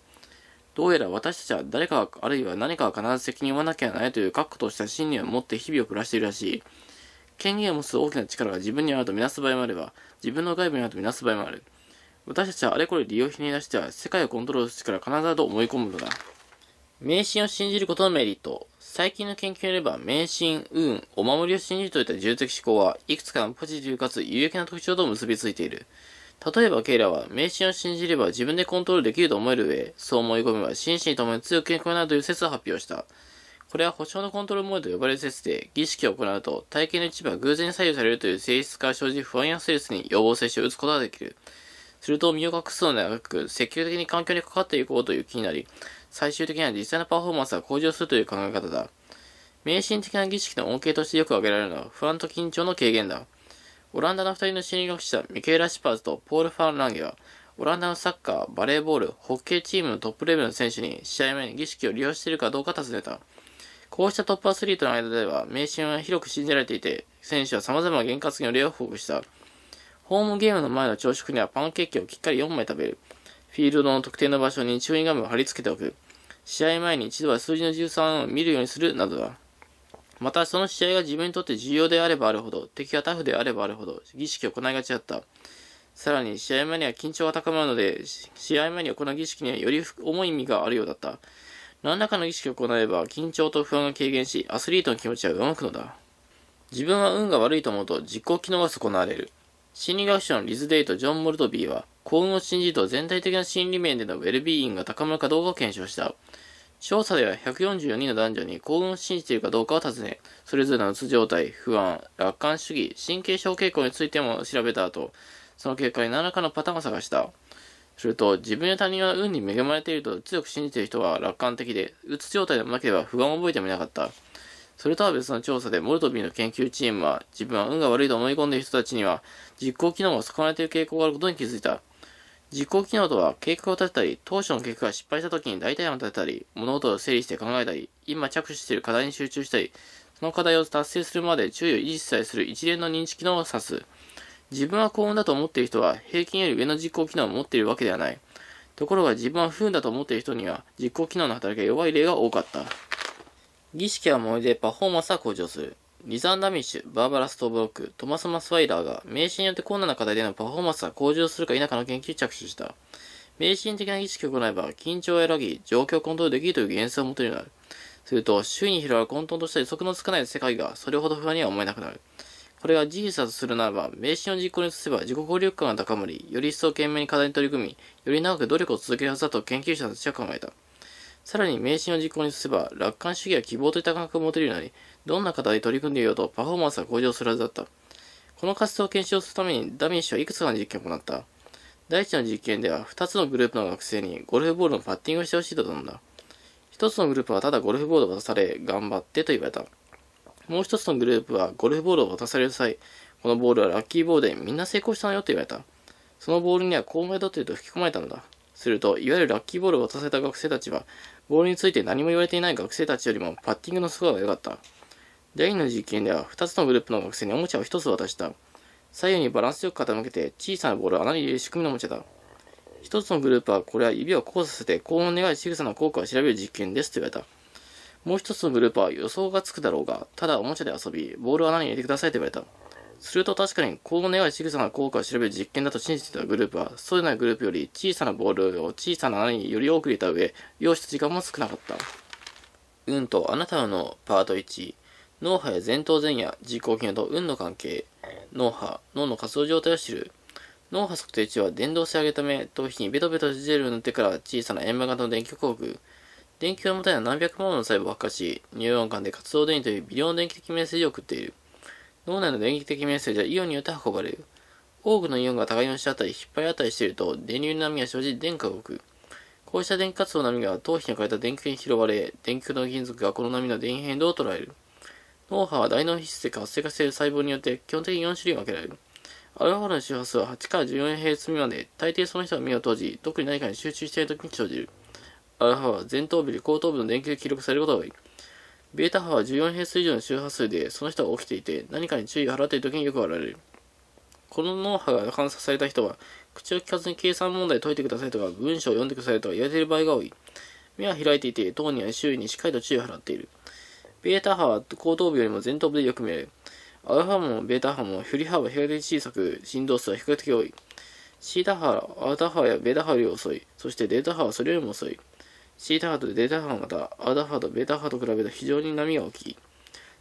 どうやら私たちは誰かあるいは何かが必ず責任を負わなきゃならないという確固とした信念を持って日々を暮らしているらしい。権限を持つ大きな力が自分にあるとみなす場合もあれば、自分の外部にあるとみなす場合もある。私たちはあれこれ利用ひに出しては世界をコントロールする力必ずと思い込むのだ。迷信を信じることのメリット。最近の研究によれば、迷信、運、お守りを信じるといった重的思考はいくつかのポジティブかつ有益な特徴と結びついている。例えば、ケイラは、迷信を信じれば自分でコントロールできると思える上、そう思い込めば心身ともに強く健康になるという説を発表した。これは保証のコントロールモードと呼ばれる説で、儀式を行うと体型の一部は偶然に左右されるという性質から生じ不安やストレスに予防接種を打つことができる。すると身を隠すのではなく、積極的に環境に関わっていこうという気になり、最終的には実際のパフォーマンスが向上するという考え方だ。迷信的な儀式の恩恵としてよく挙げられるのは、不安と緊張の軽減だ。オランダの二人の心理学者、ミケーラ・シパーズとポール・ファン・ランゲは、オランダのサッカー、バレーボール、ホッケーチームのトップレベルの選手に試合前に儀式を利用しているかどうか尋ねた。こうしたトップアスリートの間では、迷信は広く信じられていて、選手は様々な厳格に例を報告した。ホームゲームの前の朝食にはパンケーキをきっかり4枚食べる。フィールドの特定の場所にチューインガムを貼り付けておく。試合前に一度は数字の13を見るようにするなどだ。また、その試合が自分にとって重要であればあるほど、敵がタフであればあるほど、儀式を行いがちだった。さらに、試合前には緊張が高まるので、試合前に行う儀式にはより重い意味があるようだった。何らかの儀式を行えば、緊張と不安が軽減し、アスリートの気持ちは上向くのだ。自分は運が悪いと思うと、実行機能が損なわれる。心理学者のリズ・デイとジョン・モルトビーは、幸運を信じると全体的な心理面でのウェルビーイングが高まるかどうかを検証した。調査では144人の男女に幸運を信じているかどうかを尋ね、それぞれのうつ状態、不安、楽観主義、神経症傾向についても調べた後、その結果に何らかのパターンを探した。すると、自分や他人は運に恵まれていると強く信じている人は楽観的で、うつ状態でもなければ不安を覚えてもいなかった。それとは別の調査で、モルトビーの研究チームは、自分は運が悪いと思い込んでいる人たちには、実行機能が損なわれている傾向があることに気づいた。実行機能とは、計画を立てたり、当初の計画が失敗した時に大体案を立てたり、物事を整理して考えたり、今着手している課題に集中したり、その課題を達成するまで注意を維持したりする一連の認知機能を指す。自分は幸運だと思っている人は、平均より上の実行機能を持っているわけではない。ところが自分は不運だと思っている人には、実行機能の働きが弱い例が多かった。儀式は燃えでパフォーマンスは向上する。リザン・ダミッシュ、バーバラ・ストーブロック、トマス・マスワイラーが、迷信によって困難な課題でのパフォーマンスが向上するか否かの研究に着手した。迷信的な儀式を行えば、緊張を選び、状況をコントロールできるという現象をもとになる。すると、周囲に広がる混沌とした予測のつかない世界が、それほど不安には思えなくなる。これが事実だとするならば、迷信を実行に移せば自己効力感が高まり、より一層懸命に課題に取り組み、より長く努力を続けるはずだと研究者たちは考えた。さらに迷信を実行にすれば、楽観主義や希望といった感覚を持てるようになり、どんな課題に取り組んでいようとパフォーマンスが向上するはずだった。この活動を検証するためにダミー氏はいくつかの実験を行った。第一の実験では二つのグループの学生にゴルフボールのパッティングをしてほしいと頼んだ。一つのグループはただゴルフボールを渡され、頑張ってと言われた。もう一つのグループはゴルフボールを渡される際、このボールはラッキーボールでみんな成功したのよと言われた。そのボールには高明だというと吹き込まれたのだ。すると、いわゆるラッキーボールを渡された学生たちは、ボールについて何も言われていない学生たちよりもパッティングのスコアが良かった。第2の実験では2つのグループの学生におもちゃを1つ渡した。左右にバランスよく傾けて小さなボールを穴に入れる仕組みのおもちゃだ。1つのグループはこれは指を交差させて高音を願い仕草の効果を調べる実験ですと言われた。もう1つのグループは予想がつくだろうが、ただおもちゃで遊び、ボールを穴に入れてくださいと言われた。すると確かに、高音や仕草の効果を調べる実験だと信じてたグループは、そういうようなグループより小さなボールを小さな穴により多く入れた上、用した時間も少なかった。運とあなたのパート1、脳波や前頭前野、実行機能と運の関係、脳波、脳の活動状態を知る。脳波測定値は電動性上げため、頭皮にベトベトジェルを塗ってから小さな円盤型の電極を置く。電球をもたい何百万もの細胞を発火し、ニューロン間で活動電位という微量の電気的メッセージを送っている。脳内の電気的メッセージはイオンによって運ばれる。多くのイオンが互いの下あたり、引っ張りあたりしていると、電流の波が生じ、電荷が動く。こうした電気活動の波が頭皮に変えた電球に広がれ、電球の金属がこの波の電変動を捉える。脳波は大脳皮質で活性化している細胞によって基本的に4種類分けられる。アルファの周波数は8から 14Hz 未まで、大抵その人が目を閉じ、特に何かに集中している時に生じる。アルファは前頭部より後頭部の電球で記録されることが多い。ベータ波は14平ル以上の周波数でその人が起きていて何かに注意を払っている時によく現れる。この脳波が観察された人は口を聞かずに計算問題を解いてくださいとか文章を読んでくださいとか言われている場合が多い。目は開いていて頭には周囲にしっかりと注意を払っている。ベータ波は後頭部よりも前頭部でよく見える。アルファ波もベータ波も振り幅は比較的小さく振動数は比較的多い。シータ波はアルタ波やベータ波より遅い。そしてデータ波はそれよりも遅い。シータ波とデータ波はまた、アダ波とベータ波と比べると非常に波が大きい。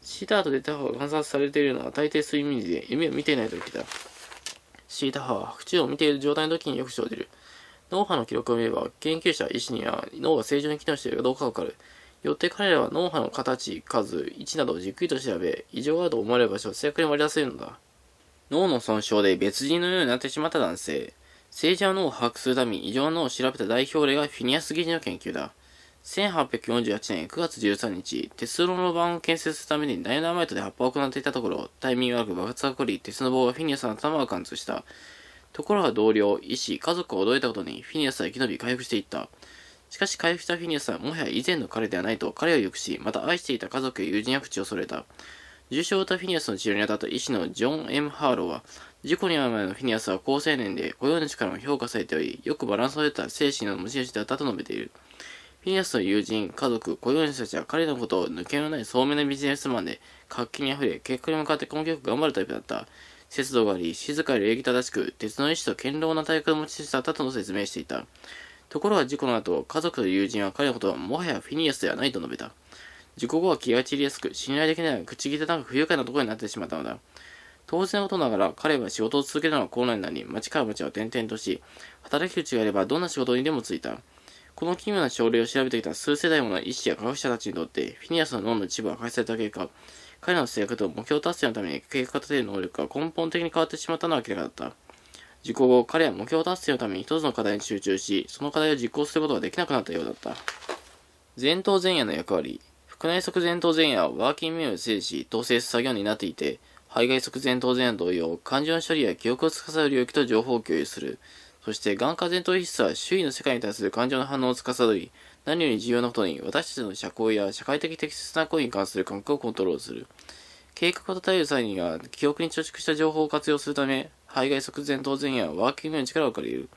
シータ波とデータ波が観察されているのは大抵睡眠時で夢を見ていない時だ。シータ波は白昼を見ている状態の時によく生じる。脳波の記録を見れば、研究者、医師には脳が正常に機能しているかどうかわかる。よって彼らは脳波の形、数、位置などをじっくりと調べ、異常があると思われる場所を正確に割り出せるのだ。脳の損傷で別人のようになってしまった男性。政治は脳を把握するために異常脳を調べた代表例がフィニアス・議事の研究だ。1848年9月13日、鉄道の板を建設するためにダイナマイトで葉っぱを行っていたところ、タイミング悪く爆発が起こり、鉄の棒はフィニアスの頭を貫通した。ところが同僚、医師、家族を驚いたことに、フィニアスは生き延び回復していった。しかし回復したフィニアスはもはや以前の彼ではないと彼をくし、また愛していた家族や友人や口を揃えた。重症を負ったフィニアスの治療に当たった医師のジョン・エム・ハーローは、事故に遭う前のフィニアスは高青年で、雇用主からも評価されており、よくバランスを得た精神の持ち主であったと述べている。フィニアスの友人、家族、雇用主たちは彼のことを抜けのない聡明なビジネスマンで、活気に溢れ、結果に向かって根気よく頑張るタイプだった。節度があり、静かに礼儀正しく、鉄の意志と堅牢な体格の持ち主だったとの説明していた。ところが事故の後、家族と友人は彼のことはもはやフィニアスではないと述べた。事故後は気が散りやすく、信頼できない口汚く不愉快なところになってしまったのだ。当然のことながら彼は仕事を続けるのは困難になり、町から町を転々とし、働き口があればどんな仕事にでも就いた。この奇妙な症例を調べてきた数世代もの医師や科学者たちにとって、フィニアスの脳の一部は破壊された結果、彼らの制約と目標達成のために計画立てる能力が根本的に変わってしまったのは明らかだった。事故後、彼は目標達成のために一つの課題に集中し、その課題を実行することができなくなったようだった。前頭前野の役割。腹内側前頭前野はワーキングメモを整理し、統制する作業になっていて、排外側前頭前同様、感情の処理や記憶を司る領域と情報を共有する。そして、眼下前頭皮質は周囲の世界に対する感情の反応を司り、何より重要なことに、私たちの社交や社会的適切な行為に関する感覚をコントロールする。計画を立てる際には、記憶に貯蓄した情報を活用するため、排外側前頭前やワーキングの力を借りる。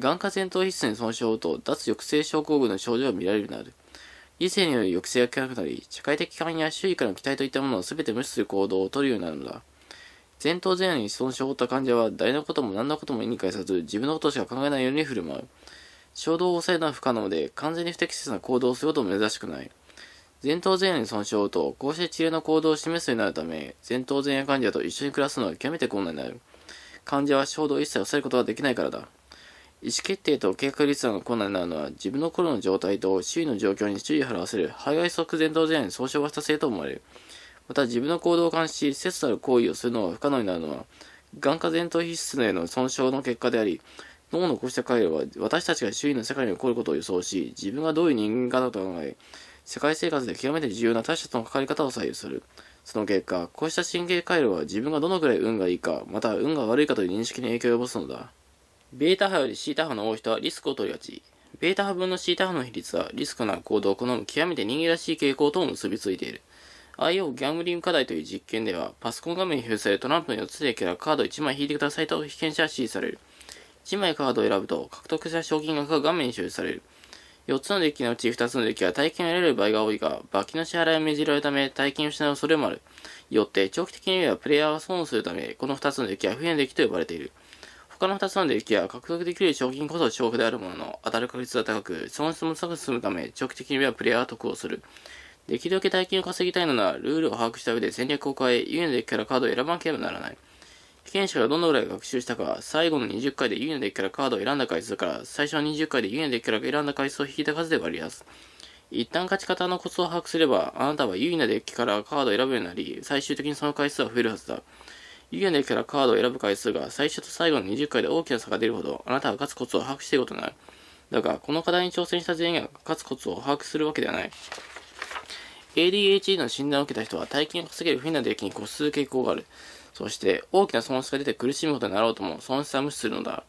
眼下前頭皮質に損傷を負うと、脱抑制症候群の症状が見られるようになる。異性による抑制が効かくなり、社会的観や周囲からの期待といったものを全て無視する行動をとるようになるのだ。前頭前野に損傷を負った患者は、誰のことも何のことも意に介さず、自分のことしか考えないように振る舞う。衝動を抑えるのは不可能で、完全に不適切な行動をすることも珍しくない。前頭前野に損傷を負うと、こうして治療の行動を示すようになるため、前頭前野患者と一緒に暮らすのは極めて困難になる。患者は衝動を一切抑えることができないからだ。意思決定と計画立案が困難なのは、自分の頃の状態と周囲の状況に注意を払わせる、排外即前当に総傷がしたせいと思われる。また、自分の行動を監視し、切なる行為をするのは不可能になるのは、眼下前頭皮質への損傷の結果であり、脳のこうした回路は、私たちが周囲の世界に起こることを予想し、自分がどういう人間かだと考え、世界生活で極めて重要な他者との関わり方を左右する。その結果、こうした神経回路は自分がどのくらい運がいいか、また運が悪いかという認識に影響を及ぼすのだ。ベータ波よりシータ波の多い人はリスクを取りがち。ベータ波分のシータ波の比率はリスクな行動を好む極めて人間らしい傾向と結びついている。IO ギャングリング課題という実験では、パソコン画面に表示されるトランプの4つでキャラカード1枚引いてくださいと被験者は指示される。1枚カードを選ぶと、獲得した賞金額が画面に表示される。4つのデッキのうち2つのデッキは大金を得られる場合が多いが、罰金の支払いを命じられるため、大金を失う恐れもある。よって、長期的にはプレイヤーが損をするため、この2つのデッキは不変デッキと呼ばれている。他の2つのッキは獲得できる賞金こそ勝負であるものの、当たる確率は高く、損失も高くすむため、長期的にはプレイヤーは得をする。できるだけ大金を稼ぎたいのなら、ルールを把握した上で戦略を変え、優位のデッキからカードを選ばなければならない。被験者がどのぐらい学習したか、最後の20回で優位のデッキからカードを選んだ回数から、最初の20回で優位のデッキから選んだ回数を引いた数で割り出す。一旦勝ち方のコツを把握すれば、あなたは優位なデッキからカードを選ぶようになり、最終的にその回数は増えるはずだ。有限キからカードを選ぶ回数が最初と最後の20回で大きな差が出るほど、あなたは勝つコツを把握していることになる。だが、この課題に挑戦した全員が勝つコツを把握するわけではない。ADHD の診断を受けた人は大金を稼げる不利な利益に固する傾向がある。そして、大きな損失が出て苦しむことになろうとも、損失は無視するのだ。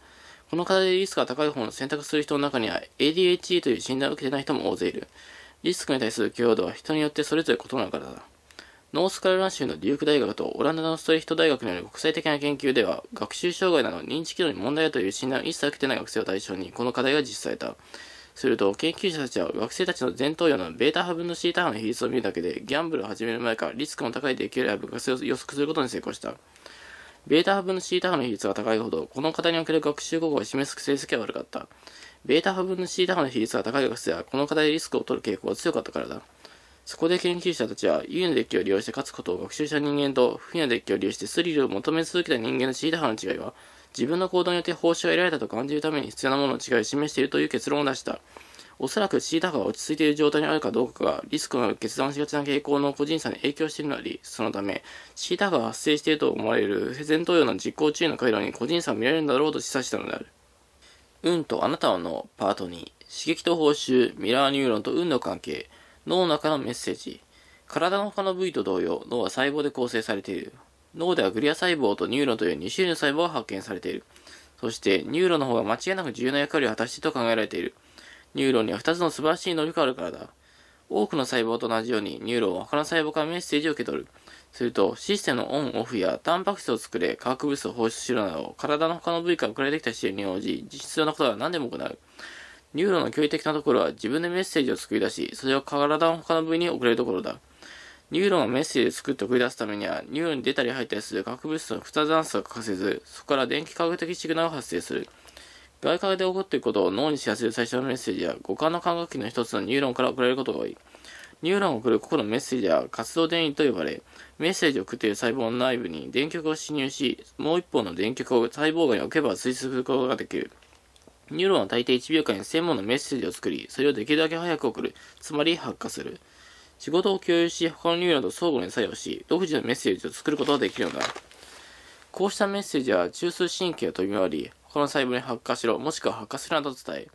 この課題でリスクが高い方の選択する人の中には、ADHD という診断を受けてない人も大勢いる。リスクに対する許容度は人によってそれぞれ異なるからだ。ノースカロライナ州のデューク大学とオランダのストリヒト大学による国際的な研究では、学習障害など認知機能に問題だという診断を一切受けてない学生を対象に、この課題が実施された。すると、研究者たちは学生たちの前頭葉のベータ派分のシータ派の比率を見るだけで、ギャンブルを始める前からリスクの高い出るや部活を予測することに成功した。ベータ派分のシータ派の比率が高いほど、この課題における学習後を示す成績は悪かった。ベータ派分のシータ派の比率が高い学生は、この課題でリスクを取る傾向が強かったからだ。そこで研究者たちは、家のなデッキを利用して勝つことを学習した人間と、不利なデッキを利用してスリルを求め続けた人間のシータ派の違いは、自分の行動によって報酬が得られたと感じるために必要なものの違いを示しているという結論を出した。おそらくシータ派が落ち着いている状態にあるかどうかがリスクのある決断しがちな傾向の個人差に影響しているのり、そのため、シータ派が発生していると思われる然投与の実行中の回路に個人差を見られるんだろうと示唆したのである。運とあなたのパートに刺激と報酬、ミラーニューロンと運の関係、脳の中のメッセージ。体の他の部位と同様、脳は細胞で構成されている。脳ではグリア細胞とニューロンという2種類の細胞が発見されている。そして、ニューロンの方が間違いなく重要な役割を果たしていると考えられている。ニューロンには2つの素晴らしい能力があるからだ。多くの細胞と同じように、ニューロンは他の細胞からメッセージを受け取る。すると、システムのオン、オフや、タンパク質を作れ、化学物質を放出しろなど、体の他の部位から送られてきた指令に応じ、実質なことは何でも行う。ニューロンの驚異的なところは自分でメッセージを作り出し、それを体の他の部位に送れるところだ。ニューロンがメッセージで作って送り出すためには、ニューロンに出たり入ったりする核物質の二段数が欠かせず、そこから電気化学的シグナルが発生する。外界で起こっていることを脳に知らせる最初のメッセージは、五感の感覚器の一つのニューロンから送られることが多い。ニューロンを送る個々のメッセージは活動電位と呼ばれ、メッセージを送っている細胞の内部に電極を侵入し、もう一方の電極を細胞外に置けば推測することができる。ニューロンは大体1秒間に専門のメッセージを作り、それをできるだけ早く送る。つまり発火する。仕事を共有し、他のニューロンと相互に作用し、独自のメッセージを作ることができるのだ。こうしたメッセージは中枢神経を飛び回り、他の細胞に発火しろ、もしくは発火するなど伝え、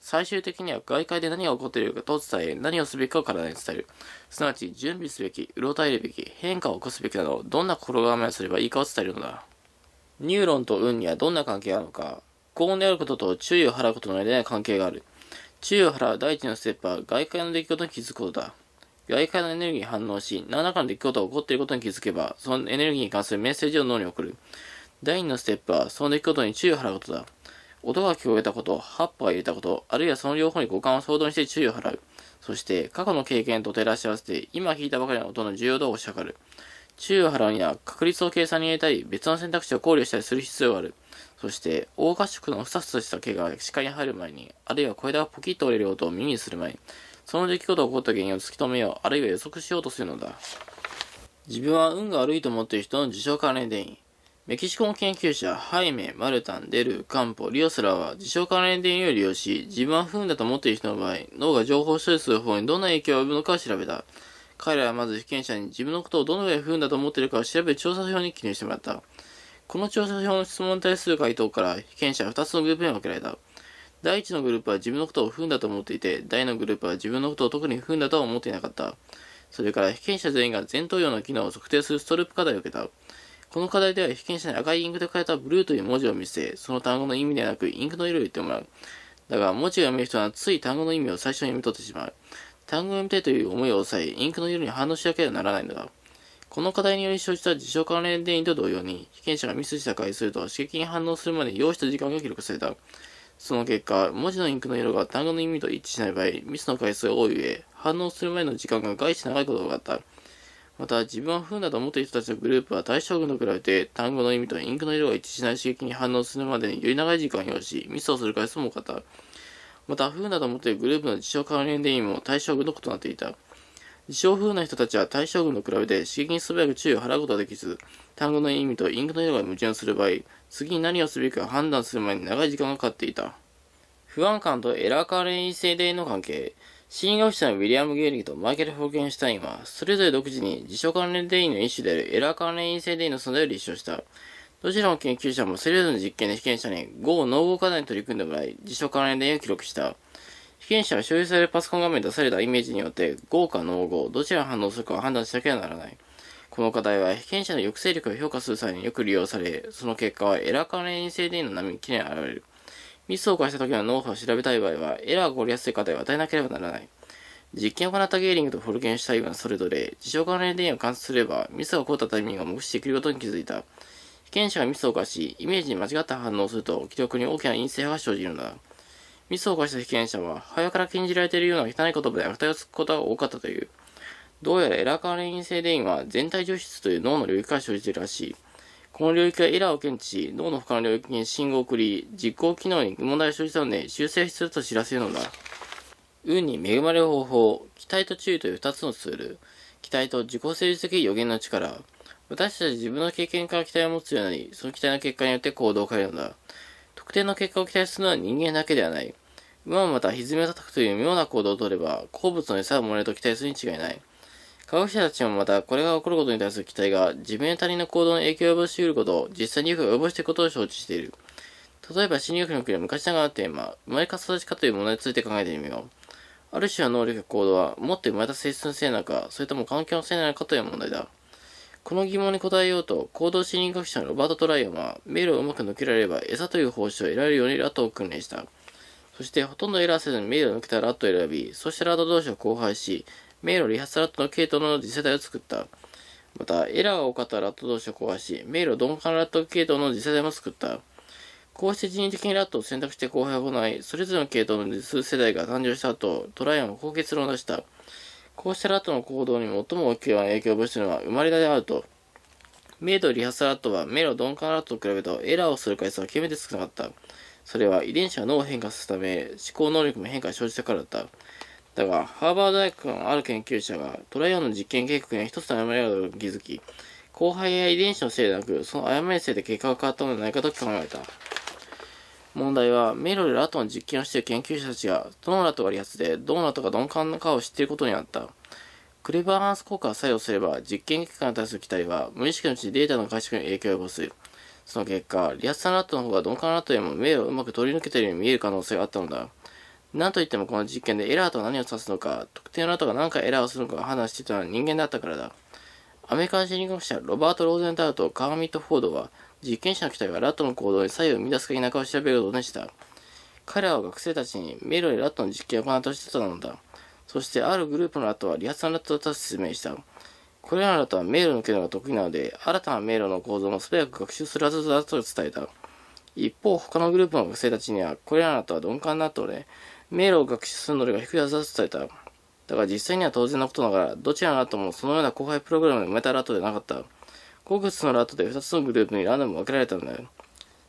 最終的には外界で何が起こっているかと伝え、何をすべきかを体に伝える。すなわち、準備すべき、うろたえるべき、変化を起こすべきなど、どんな心構えをすればいいかを伝えるのだ。ニューロンと運にはどんな関係があるのか、高温であることと注意を払うことの間に関係がある。注意を払う第一のステップは外界の出来事に気づくことだ。外界のエネルギーに反応し、何らかの出来事が起こっていることに気づけば、そのエネルギーに関するメッセージを脳に送る。第2のステップは、その出来事に注意を払うことだ。音が聞こえたこと、葉っぱが入れたこと、あるいはその両方に五感を相談して注意を払う。そして、過去の経験と照らし合わせて、今聞いたばかりの音の重要度を推し量る。注意を払うには、確率を計算に入れたり、別の選択肢を考慮したりする必要がある。そして、大合宿のふさふさした毛が視界に入る前に、あるいは小枝がポキッと折れる音を耳にする前に、その出来事が起こった原因を突き止めよう、あるいは予測しようとするのだ。自分は運が悪いと思っている人の自称関連電位。メキシコの研究者、ハイメ、マルタン、デル、カンポ、リオスラは自称関連電位を利用し、自分は不運だと思っている人の場合、脳が情報処理する方にどんな影響を及ぶのかを調べた。彼らはまず被験者に自分のことをどのくらい不運だと思っているかを調べる調査票に記入してもらった。この調査票の質問に対する回答から被験者は2つのグループに分けられた。第1のグループは自分のことを不運だと思っていて、第2のグループは自分のことを特に不運だとは思っていなかった。それから被験者全員が前頭葉の機能を測定するストループ課題を受けた。この課題では被験者に赤いインクで書かれたブルーという文字を見せて、その単語の意味ではなくインクの色を言ってもらう。だが文字を読める人はつい単語の意味を最初に読み取ってしまう。単語を読みたいという思いを抑え、インクの色に反応しなければならないのだ。この課題により生じた自称関連電位と同様に、被験者がミスした回数と刺激に反応するまで要した時間が記録された。その結果、文字のインクの色が単語の意味と一致しない場合、ミスの回数が多い上、反応する前の時間が外して長いことが分かった。また、自分は不運だと思っている人たちのグループは対象群と比べて、単語の意味とインクの色が一致しない刺激に反応するまでにより長い時間を要し、ミスをする回数も多かった。また、不運だと思っているグループの自称関連電位も対象群と異なっていた。自称風な人たちは対象群と比べて刺激に素早く注意を払うことはできず、単語の意味とインクの色が矛盾する場合、次に何をすべきか判断する前に長い時間がかかっていた。不安感とエラー関連性での関係。新学者のウィリアム・ゲーリーとマイケル・フォーケンシュタインは、それぞれ独自に自称関連電位の一種であるエラー関連陰性電位の存在を立証した。どちらの研究者もそれぞれの実験で被験者に、合を農合課題に取り組んでもらい、自称関連電位を記録した。被験者は所有されるパソコン画面に出されたイメージによって、豪か濃合、どちらが反応するかを判断しなければならない。この課題は、被験者の抑制力を評価する際によく利用され、その結果はエラー関連性での波に記念現れる。ミスを犯した時の脳波を調べたい場合は、エラーが起こりやすい課題を与えなければならない。実験を行ったゲーリングとフォルケンシュタインはそれぞれ、事象関連電源を観察すれば、ミスが起こったタイミングを目視できることに気づいた。被験者がミスを犯し、イメージに間違った反応をすると、記録に大きな陰性が生じるのだ。ミスを犯した被験者は、早親から禁じられているような汚い言葉で悪態をつくことが多かったという。どうやらエラーカーレイン性電位は全体除湿という脳の領域から生じているらしい。この領域はエラーを検知し、脳の他の領域に信号を送り、実行機能に問題を生じたので、修正すると知らせるのだ。運に恵まれる方法、期待と注意という二つのツール。期待と自己成立的予言の力。私たち自分の経験から期待を持つようになり、その期待の結果によって行動を変えるのだ。特定の結果を期待するのは人間だけではない。馬もまた歪みを叩くという妙な行動をとれば、好物の餌をもらえると期待するに違いない。科学者たちもまた、これが起こることに対する期待が、自分や他人の行動の影響を及ぼし得ることを、実際によく及ぼしていくことを承知している。例えば、心理学における昔ながらのテーマ、生まれか育ちかというものについて考えてみよう。ある種の能力や行動は、もっと生まれた性質のせいなのか、それとも環境のせいなのかという問題だ。この疑問に答えようと、行動心理学者のロバート・トライアンは、迷路をうまく抜けられれば餌という報酬を得られるようにラットを訓練した。そして、ほとんどエラーせずに迷路を抜けたラットを選び、そしてラット同士を交配し、迷路リハスラットの系統の次世代を作った。また、エラーが多かったラット同士を交配し、迷路鈍感ラット系統の次世代も作った。こうして人為的にラットを選択して交配を行い、それぞれの系統の数世代が誕生した後、トライアンは高結論を出した。こうしたラットの行動に最も大きい影響を及ぼすのは生まれたであると。明とリハールラットは、メ目ド鈍感ラットと比べるとエラーをする回数は極めて少なかった。それは遺伝子が脳を変化させるため、思考能力も変化生じたからだった。だが、ハーバード大学のある研究者が、トライオンの実験計画に一つの誤りがあると気づき、後輩や遺伝子のせいでなく、その誤りのせいで結果が変わったのではないかと考えた。問題は、メロでラットの実験をしている研究者たちが、どのラットが利発で、どのラットが鈍感かを知っていることにあった。クレバーハンス効果を作用すれば、実験結果に対する期待は、無意識のうちデータの解釈に影響を及ぼす。その結果、リアスタラットの方が鈍感ラットよりも目をうまく取り抜けているように見える可能性があったのだ。なんといってもこの実験でエラーとは何を指すのか、特定のラットが何回エラーをするのかを判断していたのは人間だったからだ。アメリカ心理学者ロバート・ローゼンタウとカーミット・フォードは、実験者の機体はラットの行動に左右を乱す限りかを調べることでした。彼らは学生たちに迷路でラットの実験を行うとしてたのだ。そしてあるグループのラットは理髪のラットだと説明した。これらのラットは迷路の機能が得意なので、新たな迷路の構造も素早く学習するはずだと伝えた。一方、他のグループの学生たちには、これらのラットは鈍感なとで、迷路を学習する能力が低いはずだと伝えた。だが実際には当然のことながら、どちらのラットもそのような後輩プログラムで埋めたラットでなかった。5月の後で2つのグループにランダム分けられたんだよ。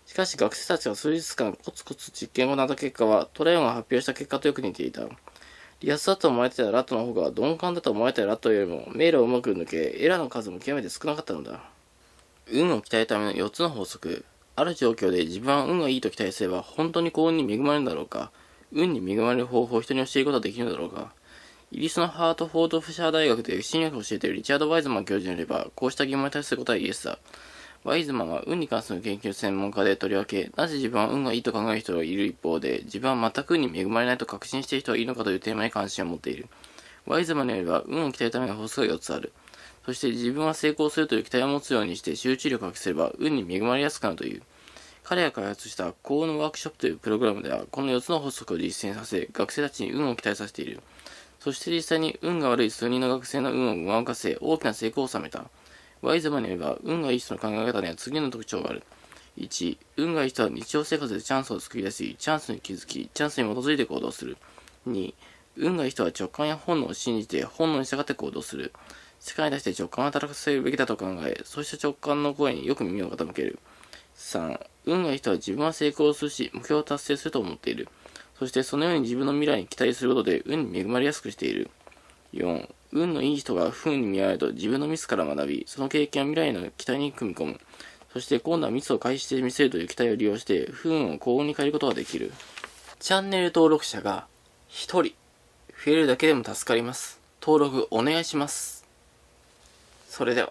しかし学生たちが数日間コツコツ実験を行った結果は、トレイオンが発表した結果とよく似ていた。リアスだと思われてたラットの方が鈍感だと思われてたラットよりも、迷路をうまく抜け、エラーの数も極めて少なかったのだ。運を鍛えるための4つの法則。ある状況で自分は運がいいと期待すれば、本当に幸運に恵まれるんだろうか。運に恵まれる方法を人に教えることはできるのだろうか。イギリスのハートフォードフシャー大学で心理学を教えているリチャード・ワイズマン教授によれば、こうした疑問に対する答えはイエスだ。ワイズマンは運に関する研究専門家でとりわけ、なぜ自分は運がいいと考える人がいる一方で、自分は全く運に恵まれないと確信している人はいるのかというテーマに関心を持っている。ワイズマンによれば、運を鍛えるための法則が4つある。そして自分は成功するという期待を持つようにして集中力を発揮すれば、運に恵まれやすくなるという。彼が開発した幸運ワークショップというプログラムでは、この4つの法則を実践させ、学生たちに運を期待させている。そして実際に運が悪い数人の学生の運を上かせ、大きな成功を収めた。ワイズマによれば、運がいい人の考え方には次の特徴がある。1、運がいい人は日常生活でチャンスを作り出し、チャンスに気づき、チャンスに基づいて行動する。2、運がいい人は直感や本能を信じて、本能に従って行動する。世界に対して直感を働かせるべきだと考え、そうした直感の声によく耳を傾ける。3、運がいい人は自分は成功するし、目標を達成すると思っている。そしてそのように自分の未来に期待することで運に恵まれやすくしている。4、運のいい人が不運に見られると自分のミスから学び、その経験を未来の期待に組み込む。そして今度はミスを開始してみせるという期待を利用して不運を幸運に変えることができる。チャンネル登録者が1人増えるだけでも助かります。登録お願いします。それでは。